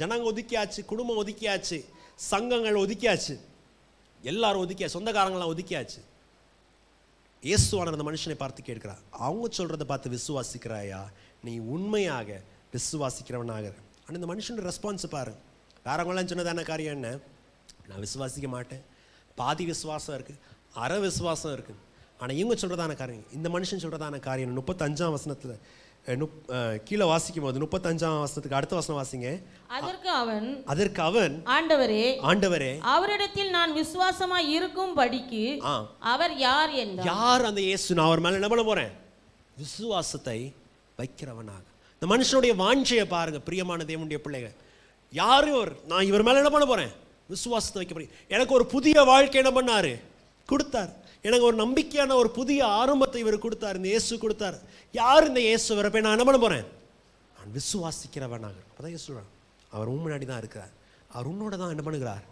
ஜனங்க ஒதுக்கியாச்சு குடும்பம் ஒதுக்கியாச்சு சங்கங்கள் ஒதுக்கியாச்சு எல்லாரும் ஒதுக்கியாச்சு சொந்தக்காரங்களாம் ஒதுக்கியாச்சு இயேசுவான அந்த மனுஷனை பார்த்து கேட்கிறார் அவங்க சொல்கிறத பார்த்து விசுவாசிக்கிறாயா நீ உண்மையாக விசுவாசிக்கிறவனாக ஆனால் இந்த மனுஷனோட ரெஸ்பான்ஸ் பாரு வேறவங்களாம் சொன்னதான காரியம் என்ன நான் விசுவாசிக்க மாட்டேன் பாதி விசுவாசம் இருக்குது அற விசுவாசம் இருக்குது ஆனால் இவங்க சொல்கிறதான காரியம் இந்த மனுஷன் சொல்கிறதான காரியம் முப்பத்தஞ்சாம் வசனத்தில் கீழே வாசிக்கும் போது முப்பத்தஞ்சாம் வசனத்துக்கு அடுத்த வசனம் வாசிங்க அதற்கு அவன் அதற்கு அவன் ஆண்டவரே ஆண்டவரே அவரிடத்தில் நான் விசுவாசமா இருக்கும் படிக்கு அவர் யார் என்ற யார் அந்த இயேசு நான் அவர் மேல என்ன பண்ண போறேன் விசுவாசத்தை வைக்கிறவனாக இந்த மனுஷனுடைய வாஞ்சையை பாருங்க பிரியமான தேவனுடைய பிள்ளைங்க யாரு அவர் நான் இவர் மேல என்ன பண்ண போறேன் விசுவாசத்தை வைக்க போறேன் எனக்கு ஒரு புதிய வாழ்க்கை என்ன பண்ணாரு கொடுத்தார் எனக்கு ஒரு நம்பிக்கையான ஒரு புதிய ஆரம்பத்தை இவர் கொடுத்தார் இந்த இயேசு கொடுத்தார் யார் இந்த இயேசு வரப்ப நான் என்ன பண்ண போகிறேன் நான் விசுவாசிக்கிறவனாக அதான் தான் இயேசு அவர் முன்னாடி தான் இருக்கிறார் அவர் உன்னோட தான் என்ன பண்ணுகிறார்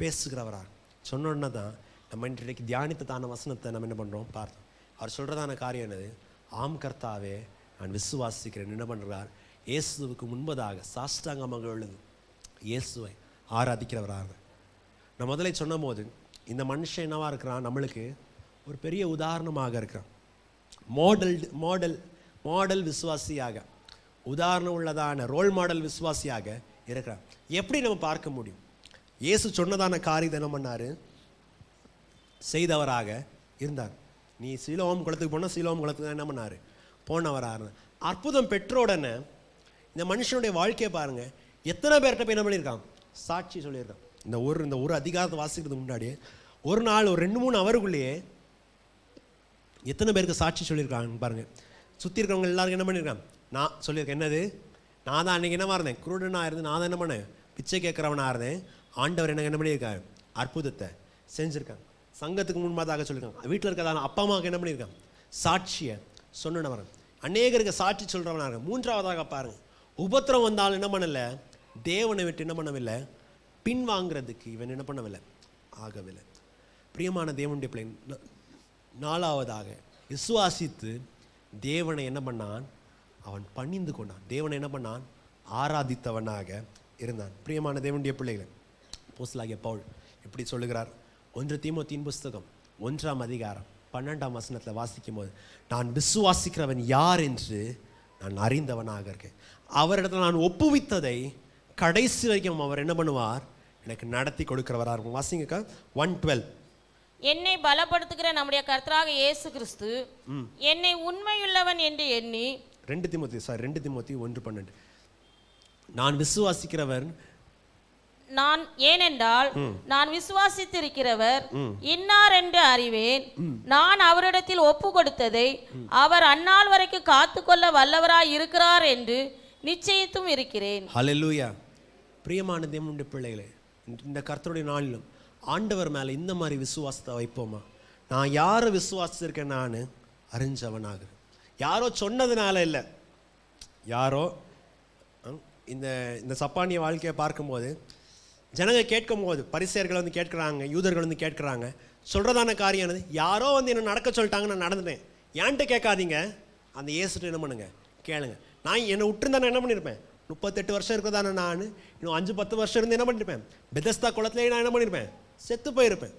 பேசுகிறவரார் சொன்னோடனே தான் நம்ம இன்றைக்கு தியானித்த தான வசனத்தை நம்ம என்ன பண்ணுறோம் பார்த்தோம் அவர் சொல்கிறதான காரியம் என்னது ஆம் கர்த்தாவே நான் விசுவாசிக்கிறேன் என்ன பண்ணுறார் இயேசுவுக்கு முன்பதாக சாஷ்டாங்கமாக உள்ளது இயேசுவை ஆராதிக்கிறவராக நான் முதலே சொன்னபோது இந்த மனுஷன் என்னவாக இருக்கிறான் நம்மளுக்கு ஒரு பெரிய உதாரணமாக இருக்கிறான் மாடல்டு மாடல் மாடல் விசுவாசியாக உதாரணம் உள்ளதான ரோல் மாடல் விசுவாசியாக இருக்கிறான் எப்படி நம்ம பார்க்க முடியும் இயேசு சொன்னதான காரியத்தை என்ன பண்ணார் செய்தவராக இருந்தார் நீ சீலோம் குளத்துக்கு போனால் சீலோம் குளத்துக்கு தான் என்ன பண்ணார் போனவராக அற்புதம் பெற்றோடனே இந்த மனுஷனுடைய வாழ்க்கையை பாருங்கள் எத்தனை பேர்கிட்ட போய் என்ன பண்ணியிருக்கான் சாட்சி சொல்லியிருக்கான் இந்த ஒரு இந்த ஒரு அதிகாரத்தை வாசிக்கிறதுக்கு முன்னாடி ஒரு நாள் ஒரு ரெண்டு மூணு அவருக்குள்ளேயே எத்தனை பேருக்கு சாட்சி சொல்லியிருக்காங்க பாருங்கள் சுற்றி இருக்கிறவங்க எல்லாருக்கும் என்ன பண்ணியிருக்கேன் நான் சொல்லியிருக்கேன் என்னது நான் தான் அன்றைக்கி என்னவா இருந்தேன் குருடனாக இருந்து நான் தான் என்ன பண்ணேன் பிச்சை கேட்குறவனாக இருந்தேன் ஆண்டவர் எனக்கு என்ன பண்ணியிருக்காரு அற்புதத்தை செஞ்சுருக்காங்க சங்கத்துக்கு முன்பாதாக சொல்லியிருக்காங்க வீட்டில் இருக்கிறதான அப்பா அம்மாவுக்கு என்ன பண்ணியிருக்கேன் சாட்சியை சொன்னவரன் அநேகருக்கு சாட்சி சொல்கிறவனாக மூன்றாவதாக பாருங்கள் உபத்திரம் வந்தாலும் என்ன பண்ணலை தேவனை விட்டு என்ன பண்ணவில்லை பின்வாங்கிறதுக்கு இவன் என்ன பண்ணவில்லை ஆகவில்லை பிரியமான தேவனுடைய பிள்ளைங்க நாலாவதாக விசுவாசித்து தேவனை என்ன பண்ணான் அவன் பணிந்து கொண்டான் தேவனை என்ன பண்ணான் ஆராதித்தவனாக இருந்தான் பிரியமான தேவனுடைய பிள்ளைகள் போஸ்லாகிய பவுல் எப்படி சொல்லுகிறார் ஒன்று தீமோத்தின் புஸ்தகம் ஒன்றாம் அதிகாரம் பன்னெண்டாம் வசனத்தில் வாசிக்கும் போது நான் விசுவாசிக்கிறவன் யார் என்று நான் அறிந்தவனாக இருக்கேன் அவரிடத்தில் நான் ஒப்புவித்ததை கடைசி வரைக்கும் அவர் என்ன பண்ணுவார் எனக்கு நடத்தி கொடுக்கிறவராக இருக்கும் வாசிங்கக்கா ஒன் டுவெல் என்னை பலப்படுத்துகிற நம்முடைய கர்த்தராக இயேசு கிறிஸ்து என்னை உண்மையுள்ளவன் என்று எண்ணி ரெண்டு திமுத்தி சார் ரெண்டு திமுத்தி ஒன்று பன்னெண்டு நான் விசுவாசிக்கிறவர் நான் ஏனென்றால் நான் விசுவாசித்திருக்கிறவர் இன்னார் என்று அறிவேன் நான் அவரிடத்தில் ஒப்பு கொடுத்ததை அவர் அந்நாள் வரைக்கும் காத்துக்கொள்ள வல்லவராய் இருக்கிறார் என்று நிச்சயித்தும் இருக்கிறேன் ஹலெலூயா பிரியமான தேவனுடைய பிள்ளைகளே இந்த கர்த்தருடைய நாளிலும் ஆண்டவர் மேலே இந்த மாதிரி விசுவாசத்தை வைப்போமா நான் யாரை விசுவாசிச்சிருக்கேன் நான் அறிஞ்சவனாக யாரோ சொன்னதுனால இல்லை யாரோ இந்த இந்த சப்பானிய வாழ்க்கையை பார்க்கும்போது ஜனங்க கேட்கும் போது பரிசெயர்கள் வந்து கேட்குறாங்க யூதர்கள் வந்து கேட்குறாங்க சொல்கிறதான என்னது யாரோ வந்து என்ன நடக்க சொல்லிட்டாங்க நான் நடந்துட்டேன் ஏன்ட்டு கேட்காதீங்க அந்த ஏசுட்டு என்ன பண்ணுங்க கேளுங்க நான் என்னை விட்டுருந்தானே என்ன பண்ணியிருப்பேன் முப்பத்தெட்டு வருஷம் இருக்கிறதான நான் இன்னும் அஞ்சு பத்து வருஷம் இருந்து என்ன பண்ணியிருப்பேன் பெதஸ்தா குளத்துலேயே நான் என்ன பண்ணியிருப்பேன் செத்து போயிருப்பேன்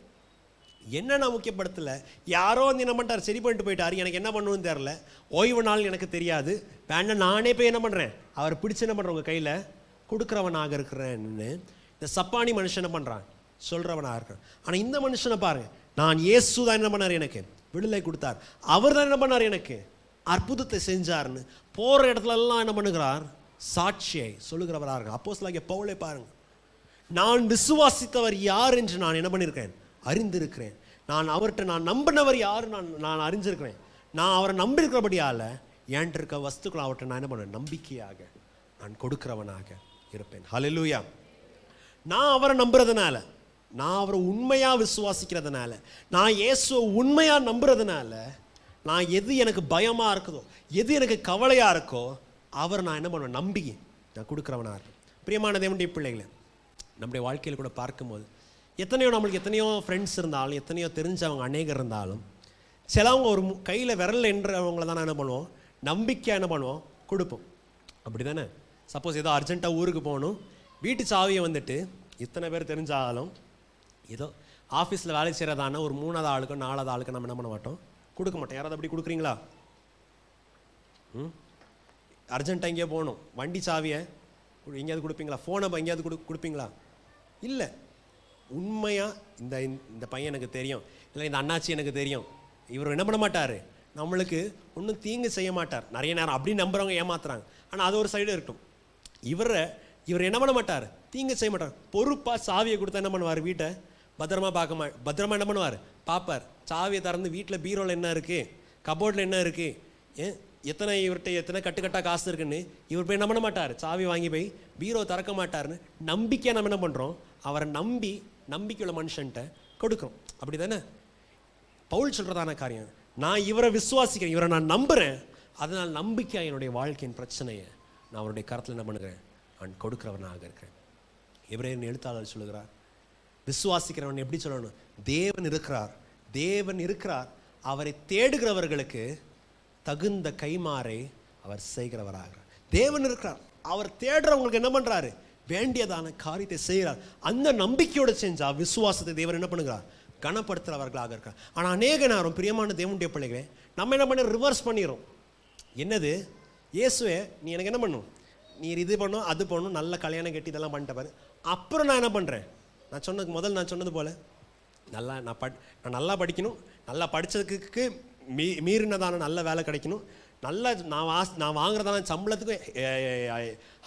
என்ன நான் முக்கியப்படுத்தலை யாரோ வந்து என்ன பண்ணிட்டார் சரி பண்ணிட்டு போயிட்டார் எனக்கு என்ன பண்ணணும்னு தெரில ஓய்வு நாள் எனக்கு தெரியாது வேண்டாம் நானே போய் என்ன பண்ணுறேன் அவர் பிடிச்சு என்ன பண்ணுறேன் உங்கள் கையில் கொடுக்குறவனாக இருக்கிறேன்னு இந்த சப்பானி மனுஷன் என்ன பண்ணுறான் சொல்கிறவனாக இருக்கிறான் ஆனால் இந்த மனுஷனை பாருங்கள் நான் இயேசு தான் என்ன பண்ணார் எனக்கு விடுதலை கொடுத்தார் அவர் தான் என்ன பண்ணார் எனக்கு அற்புதத்தை செஞ்சார்னு போகிற இடத்துலலாம் என்ன பண்ணுகிறார் சாட்சியை சொல்லுகிறவராக இருக்கார் அப்போஸ் லாகிய பாருங்கள் நான் விசுவாசித்தவர் யார் என்று நான் என்ன பண்ணியிருக்கிறேன் அறிந்திருக்கிறேன் நான் அவர்கிட்ட நான் நம்பினவர் யார் நான் நான் அறிஞ்சிருக்கிறேன் நான் அவரை நம்பியிருக்கிறபடியால் ஏன்ட்டு இருக்க வஸ்துக்களை அவர்கிட்ட நான் என்ன பண்ணுவேன் நம்பிக்கையாக நான் கொடுக்குறவனாக இருப்பேன் ஹலலூயா நான் அவரை நம்புறதுனால நான் அவரை உண்மையாக விசுவாசிக்கிறதுனால நான் இயேசுவை உண்மையாக நம்புறதுனால நான் எது எனக்கு பயமாக இருக்குதோ எது எனக்கு கவலையாக இருக்கோ அவரை நான் என்ன பண்ணுவேன் நம்பி நான் கொடுக்குறவனாக இருக்கேன் பிரியமான தேவனுடைய பிள்ளைகளை நம்முடைய வாழ்க்கையில் கூட பார்க்கும்போது எத்தனையோ நம்மளுக்கு எத்தனையோ ஃப்ரெண்ட்ஸ் இருந்தாலும் எத்தனையோ தெரிஞ்சவங்க அநேகர் இருந்தாலும் சிலவங்க ஒரு கையில் விரல் என்றவங்களை தானே என்ன பண்ணுவோம் நம்பிக்கை என்ன பண்ணுவோம் கொடுப்போம் அப்படி தானே சப்போஸ் ஏதோ அர்ஜென்ட்டாக ஊருக்கு போகணும் வீட்டு சாவியை வந்துட்டு இத்தனை பேர் தெரிஞ்சாலும் ஏதோ ஆஃபீஸில் வேலை செய்கிறதான ஒரு மூணாவது ஆளுக்கும் நாலாவது ஆளுக்கும் நம்ம என்ன பண்ண மாட்டோம் கொடுக்க மாட்டோம் யாராவது அப்படி கொடுக்குறீங்களா ம் அர்ஜென்ட்டாக எங்கேயோ போகணும் வண்டி சாவியை எங்கேயாவது கொடுப்பீங்களா ஃபோனை எங்கேயாவது கொடு கொடுப்பீங்களா இல்லை உண்மையாக இந்த இந்த பையன் எனக்கு தெரியும் இல்லை இந்த அண்ணாச்சி எனக்கு தெரியும் இவர் என்ன பண்ண மாட்டார் நம்மளுக்கு ஒன்றும் தீங்கு செய்ய மாட்டார் நிறைய நேரம் அப்படி நம்புகிறவங்க ஏமாத்துறாங்க ஆனால் அது ஒரு சைடு இருக்கும் இவரை இவர் என்ன பண்ண மாட்டார் தீங்கு செய்ய மாட்டார் பொறுப்பாக சாவியை கொடுத்தா என்ன பண்ணுவார் வீட்டை பத்திரமா பார்க்க மா பத்திரமா என்ன பண்ணுவார் பார்ப்பார் சாவியை திறந்து வீட்டில் பீரோவில் என்ன இருக்குது கபோர்டில் என்ன இருக்குது ஏன் எத்தனை இவர்கிட்ட எத்தனை கட்டுக்கட்டாக காசு இருக்குன்னு இவர் போய் நம்பன மாட்டார் சாவி வாங்கி போய் பீரோ திறக்க மாட்டார்னு நம்பிக்கையாக நம்ம என்ன பண்ணுறோம் அவரை நம்பி நம்பிக்கையுள்ள மனுஷன்ட்ட கொடுக்குறோம் அப்படி தானே பவுல் சொல்கிறதான காரியம் நான் இவரை விசுவாசிக்கிறேன் இவரை நான் நம்புகிறேன் அதனால் நம்பிக்கையாக என்னுடைய வாழ்க்கையின் பிரச்சனையை நான் அவருடைய கருத்தில் என்ன பண்ணுறேன் நான் கொடுக்குறவனாக இருக்கிறேன் எவரேன்னு எழுத்தாளர் சொல்லுகிறார் விசுவாசிக்கிறவன் எப்படி சொல்லணும் தேவன் இருக்கிறார் தேவன் இருக்கிறார் அவரை தேடுகிறவர்களுக்கு தகுந்த கைமாறை அவர் செய்கிறவராகிறார் தேவன் இருக்கிறார் அவர் தேடுறவங்களுக்கு என்ன பண்ணுறாரு வேண்டியதான காரியத்தை செய்கிறார் அந்த நம்பிக்கையோடு செஞ்சால் விசுவாசத்தை தேவன் என்ன பண்ணுகிறார் கனப்படுத்துகிறவர்களாக இருக்கிறார் ஆனால் அநேக நேரம் பிரியமான தேவனுடைய பிள்ளைகளே நம்ம என்ன பண்ண ரிவர்ஸ் பண்ணிடும் என்னது இயேசுவே நீ எனக்கு என்ன பண்ணும் நீ இது பண்ணும் அது பண்ணும் நல்ல கல்யாணம் கட்டி இதெல்லாம் பண்ணிட்ட பாரு அப்புறம் நான் என்ன பண்ணுறேன் நான் சொன்னது முதல் நான் சொன்னது போல் நல்லா நான் பட் நான் நல்லா படிக்கணும் நல்லா படித்ததுக்கு மீ மீறினதான நல்ல வேலை கிடைக்கணும் நல்ல நான் ஆஸ் நான் வாங்குறதான சம்பளத்துக்கு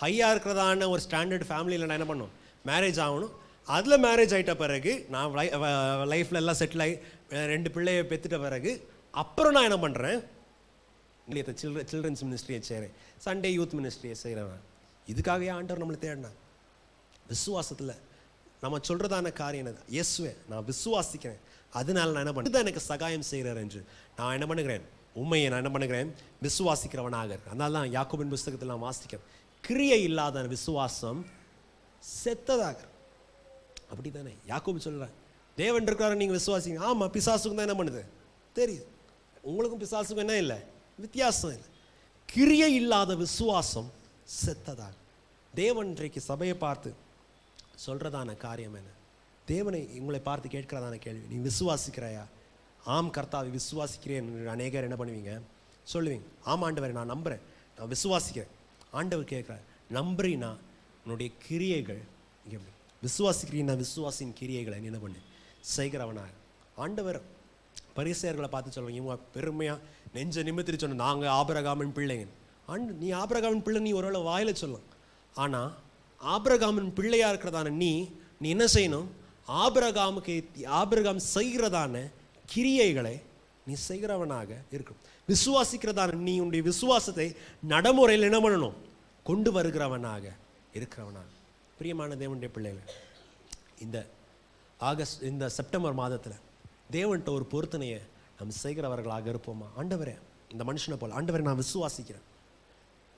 ஹையாக இருக்கிறதான ஒரு ஸ்டாண்டர்ட் ஃபேமிலியில் நான் என்ன பண்ணும் மேரேஜ் ஆகணும் அதில் மேரேஜ் ஆகிட்ட பிறகு நான் லை லைஃப்பில் எல்லாம் செட்டில் ஆகி ரெண்டு பிள்ளைய பெற்றுட்ட பிறகு அப்புறம் நான் என்ன பண்ணுறேன் இல்லையா சில்ட்ர சில்ட்ரன்ஸ் மினிஸ்ட்ரியை செய்கிறேன் சண்டே யூத் மினிஸ்ட்ரியை செய்கிறேன் இதுக்காகவே ஆண்டவர் நம்மளை தேடினா விசுவாசத்தில் நம்ம சொல்கிறதான காரியம் என்னது எஸ்வே நான் விசுவாசிக்கிறேன் அதனால நான் என்ன பண்ண எனக்கு சகாயம் செய்கிறார் என்று நான் என்ன பண்ணுகிறேன் உண்மையை நான் என்ன பண்ணுகிறேன் விசுவாசிக்கிறவனாக அதனால தான் யாக்கோபின் புஸ்தகத்தில் நான் வாசிக்கிறேன் கிரியை இல்லாத விசுவாசம் செத்ததாக அப்படி தானே யாக்கோபு சொல்கிறேன் தேவன் இருக்கிறார நீங்கள் விசுவாசிங்க ஆமாம் பிசாசுக்கும் தான் என்ன பண்ணுது தெரியுது உங்களுக்கும் பிசாசுக்கும் என்ன இல்லை வித்தியாசம் இல்லை கிரியை இல்லாத விசுவாசம் செத்ததாக தேவன் இன்றைக்கு சபையை பார்த்து சொல்கிறதான காரியம் என்ன தேவனை உங்களை பார்த்து கேட்கிறதான கேள்வி நீ விசுவாசிக்கிறாயா ஆம் கர்த்தாவை விசுவாசிக்கிறேன் அநேகர் என்ன பண்ணுவீங்க சொல்லுவீங்க ஆம் ஆண்டவர் நான் நம்புகிறேன் நான் விசுவாசிக்கிறேன் ஆண்டவர் கேட்குறார் நம்புறீன்னா உன்னுடைய கிரியைகள் இங்கே நான் விசுவாசின் கிரியைகளை என்ன பண்ணு செய்கிறவனாக ஆண்டவர் பரிசையர்களை பார்த்து சொல்லுவாங்க இவங்க பெருமையாக நெஞ்ச நிமித்திரி சொன்ன நாங்கள் ஆபரகாமன் பிள்ளைங்க ஆண்டு நீ ஆபரகாமன் பிள்ளை நீ ஒருவேளை வாயில் சொல்லலாம் ஆனால் ஆபரகாமன் பிள்ளையாக இருக்கிறதான நீ நீ என்ன செய்யணும் ஆபிரகாமுக்கு ஆபிரகாம் செய்கிறதான கிரியைகளை நீ செய்கிறவனாக இருக்கும் விசுவாசிக்கிறதான நீ உன்னுடைய விசுவாசத்தை நடைமுறையில் என்ன பண்ணணும் கொண்டு வருகிறவனாக இருக்கிறவனாக பிரியமான தேவனுடைய பிள்ளைகள் இந்த ஆகஸ்ட் இந்த செப்டம்பர் மாதத்தில் தேவன்கிட்ட ஒரு பொருத்தனையை நம்ம செய்கிறவர்களாக இருப்போமா ஆண்டவரே இந்த மனுஷனை போல் ஆண்டவரை நான் விசுவாசிக்கிறேன்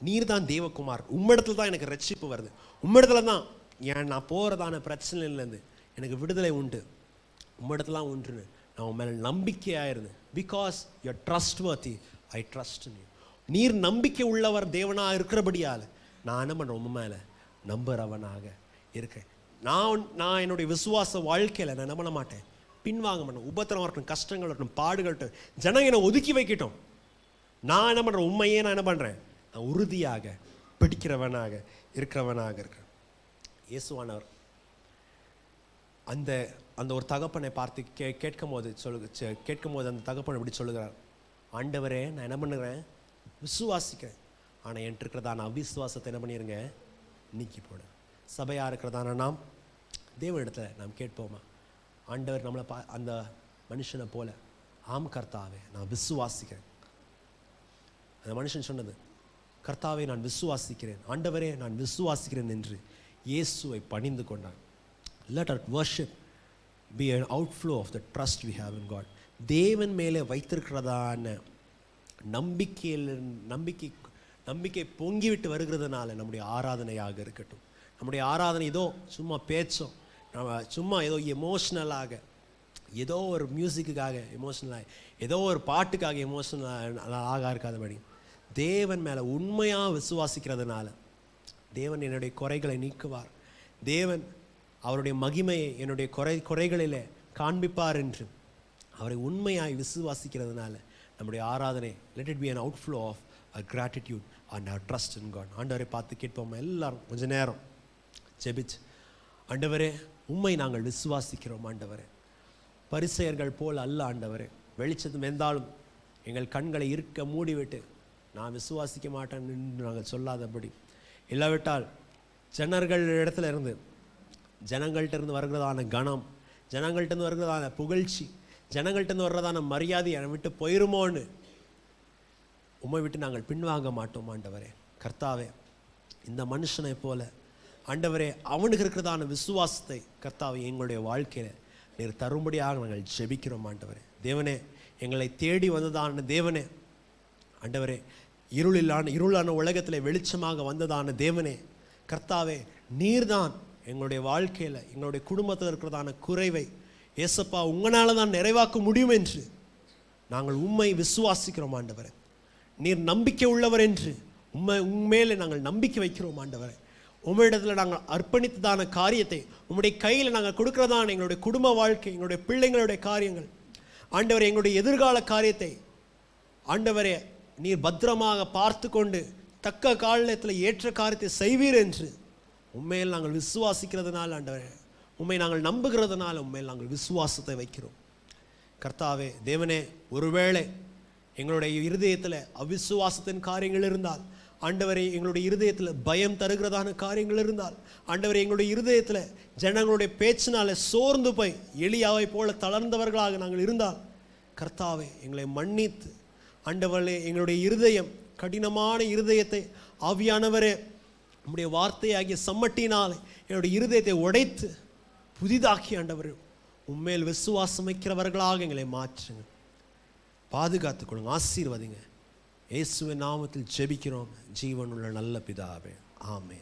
நீர் தான் தேவகுமார் உம்மிடத்துல தான் எனக்கு ரட்சிப்பு வருது உம்மிடத்துல தான் ஏன் நான் போகிறதான பிரச்சனையிலேருந்து எனக்கு விடுதலை உண்டு உம்மிடத்துலாம் உண்டுன்னு நான் உன் மேலே நம்பிக்கையாக இருந்தேன் because you trustworthy I trust நீ நீர் நம்பிக்கை உள்ளவர் தேவனாக இருக்கிறபடியால் நான் என்ன பண்ணுறேன் உன் மேலே நம்புறவனாக இருக்கேன் நான் நான் என்னுடைய விசுவாச வாழ்க்கையில் நான் என்ன பண்ண மாட்டேன் பின்வாங்க மாட்டேன் உபத்திரம் இருக்கட்டும் கஷ்டங்கள் இருக்கட்டும் பாடுகள்ட்டும் ஜனங்க என்னை ஒதுக்கி வைக்கட்டும் நான் என்ன பண்ணுறேன் உண்மையே நான் என்ன பண்ணுறேன் நான் உறுதியாக பிடிக்கிறவனாக இருக்கிறவனாக இருக்கிறேன் இயேசுவானவர் அந்த அந்த ஒரு தகப்பனை பார்த்து கே கேட்கும் போது சொல்லு கேட்கும் போது அந்த தகப்பன் இப்படி சொல்லுகிறார் ஆண்டவரே நான் என்ன பண்ணுகிறேன் விசுவாசிக்கிறேன் ஆனால் என்ட்டு இருக்கிறதான அவிசுவாசத்தை என்ன பண்ணிருங்க நீக்கி போடு சபையாக இருக்கிறதான நாம் இடத்துல நாம் கேட்போமா ஆண்டவர் நம்மளை பா அந்த மனுஷனை போல ஆம் கர்த்தாவே நான் விசுவாசிக்கிறேன் அந்த மனுஷன் சொன்னது கர்த்தாவை நான் விசுவாசிக்கிறேன் ஆண்டவரே நான் விசுவாசிக்கிறேன் என்று இயேசுவை பணிந்து கொண்டான் let it worship be an outflow of the trust we have in God தேவன் மேலே வைத்திருக்கிறதான நம்பிக்கையில் நம்பிக்கை நம்பிக்கை பொங்கிவிட்டு வருகிறதுனால நம்முடைய ஆராதனையாக இருக்கட்டும் நம்முடைய ஆராதனை ஏதோ சும்மா பேச்சோம் நம்ம சும்மா ஏதோ எமோஷ்னலாக ஏதோ ஒரு மியூசிக்குக்காக எமோஷ்னலாக ஏதோ ஒரு பாட்டுக்காக இருக்காத இருக்காதபடி தேவன் மேலே உண்மையாக விசுவாசிக்கிறதுனால தேவன் என்னுடைய குறைகளை நீக்குவார் தேவன் அவருடைய மகிமையை என்னுடைய குறை குறைகளில் காண்பிப்பார் என்று அவரை உண்மையாய் விசுவாசிக்கிறதுனால நம்முடைய ஆராதனை let it be an outflow of a gratitude and our trust in God ஆண்டவரை பார்த்து கேட்போம் எல்லாரும் கொஞ்ச நேரம் ஜெபிச்சு ஆண்டவரே உண்மை நாங்கள் விசுவாசிக்கிறோம் ஆண்டவரே பரிசெயர்கள் போல் அல்ல ஆண்டவரே வெளிச்சது வெந்தாலும் எங்கள் கண்களை இருக்க மூடிவிட்டு நான் விசுவாசிக்க மாட்டேன் என்று நாங்கள் சொல்லாதபடி இல்லாவிட்டால் ஜன்னர்கள் இடத்துல இருந்து ஜனங்கள்கிட்ட இருந்து வருகிறதான கணம் ஜனங்கள்கிட்டருந்து வருகிறதான புகழ்ச்சி ஜனங்கள்கிட்டருந்து வர்றதான மரியாதை என்னை விட்டு போயிருமோன்னு உம்மை விட்டு நாங்கள் பின்வாங்க மாட்டோம் ஆண்டவரே கர்த்தாவே இந்த மனுஷனை போல ஆண்டவரே அவனுக்கு இருக்கிறதான விசுவாசத்தை கர்த்தாவை எங்களுடைய வாழ்க்கையில் நீர் தரும்படியாக நாங்கள் ஜெபிக்கிறோம் ஆண்டவரே தேவனே எங்களை தேடி வந்ததான தேவனே ஆண்டவரே இருளிலான இருளான உலகத்தில் வெளிச்சமாக வந்ததான தேவனே கர்த்தாவே நீர்தான் எங்களுடைய வாழ்க்கையில் எங்களுடைய குடும்பத்தில் இருக்கிறதான குறைவை ஏசப்பா உங்களால் தான் நிறைவாக்க முடியும் என்று நாங்கள் உண்மை விசுவாசிக்கிறோம் ஆண்டவர் நீர் நம்பிக்கை உள்ளவர் என்று உண்மை உண்மையிலே நாங்கள் நம்பிக்கை வைக்கிறோம் ஆண்டவரே உங்களிடத்தில் நாங்கள் அர்ப்பணித்ததான காரியத்தை உம்முடைய கையில் நாங்கள் கொடுக்குறதான எங்களுடைய குடும்ப வாழ்க்கை எங்களுடைய பிள்ளைங்களுடைய காரியங்கள் ஆண்டவரை எங்களுடைய எதிர்கால காரியத்தை ஆண்டவரே நீர் பத்திரமாக பார்த்து கொண்டு தக்க காலத்தில் ஏற்ற காரியத்தை செய்வீர் என்று உண்மையில் நாங்கள் விசுவாசிக்கிறதுனால ஆண்டவர் உண்மை நாங்கள் நம்புகிறதுனால உண்மையில் நாங்கள் விசுவாசத்தை வைக்கிறோம் கர்த்தாவே தேவனே ஒருவேளை எங்களுடைய இருதயத்தில் அவிசுவாசத்தின் காரியங்கள் இருந்தால் ஆண்டவரை எங்களுடைய இருதயத்தில் பயம் தருகிறதான காரியங்கள் இருந்தால் ஆண்டவரை எங்களுடைய இருதயத்தில் ஜனங்களுடைய பேச்சினால் சோர்ந்து போய் எளியாவை போல தளர்ந்தவர்களாக நாங்கள் இருந்தால் கர்த்தாவை எங்களை மன்னித்து ஆண்டவர்களே எங்களுடைய இருதயம் கடினமான இருதயத்தை ஆவியானவரே நம்முடைய வார்த்தையாகிய சம்மட்டினால் என்னுடைய இருதயத்தை உடைத்து புதிதாக்கி ஆண்டவர் உண்மையில் விசுவாசம் வைக்கிறவர்களாக எங்களை மாற்றுங்க கொடுங்க ஆசீர்வதிங்க இயேசுவின் நாமத்தில் ஜெபிக்கிறோம் ஜீவனுள்ள நல்ல பிதாவே ஆமே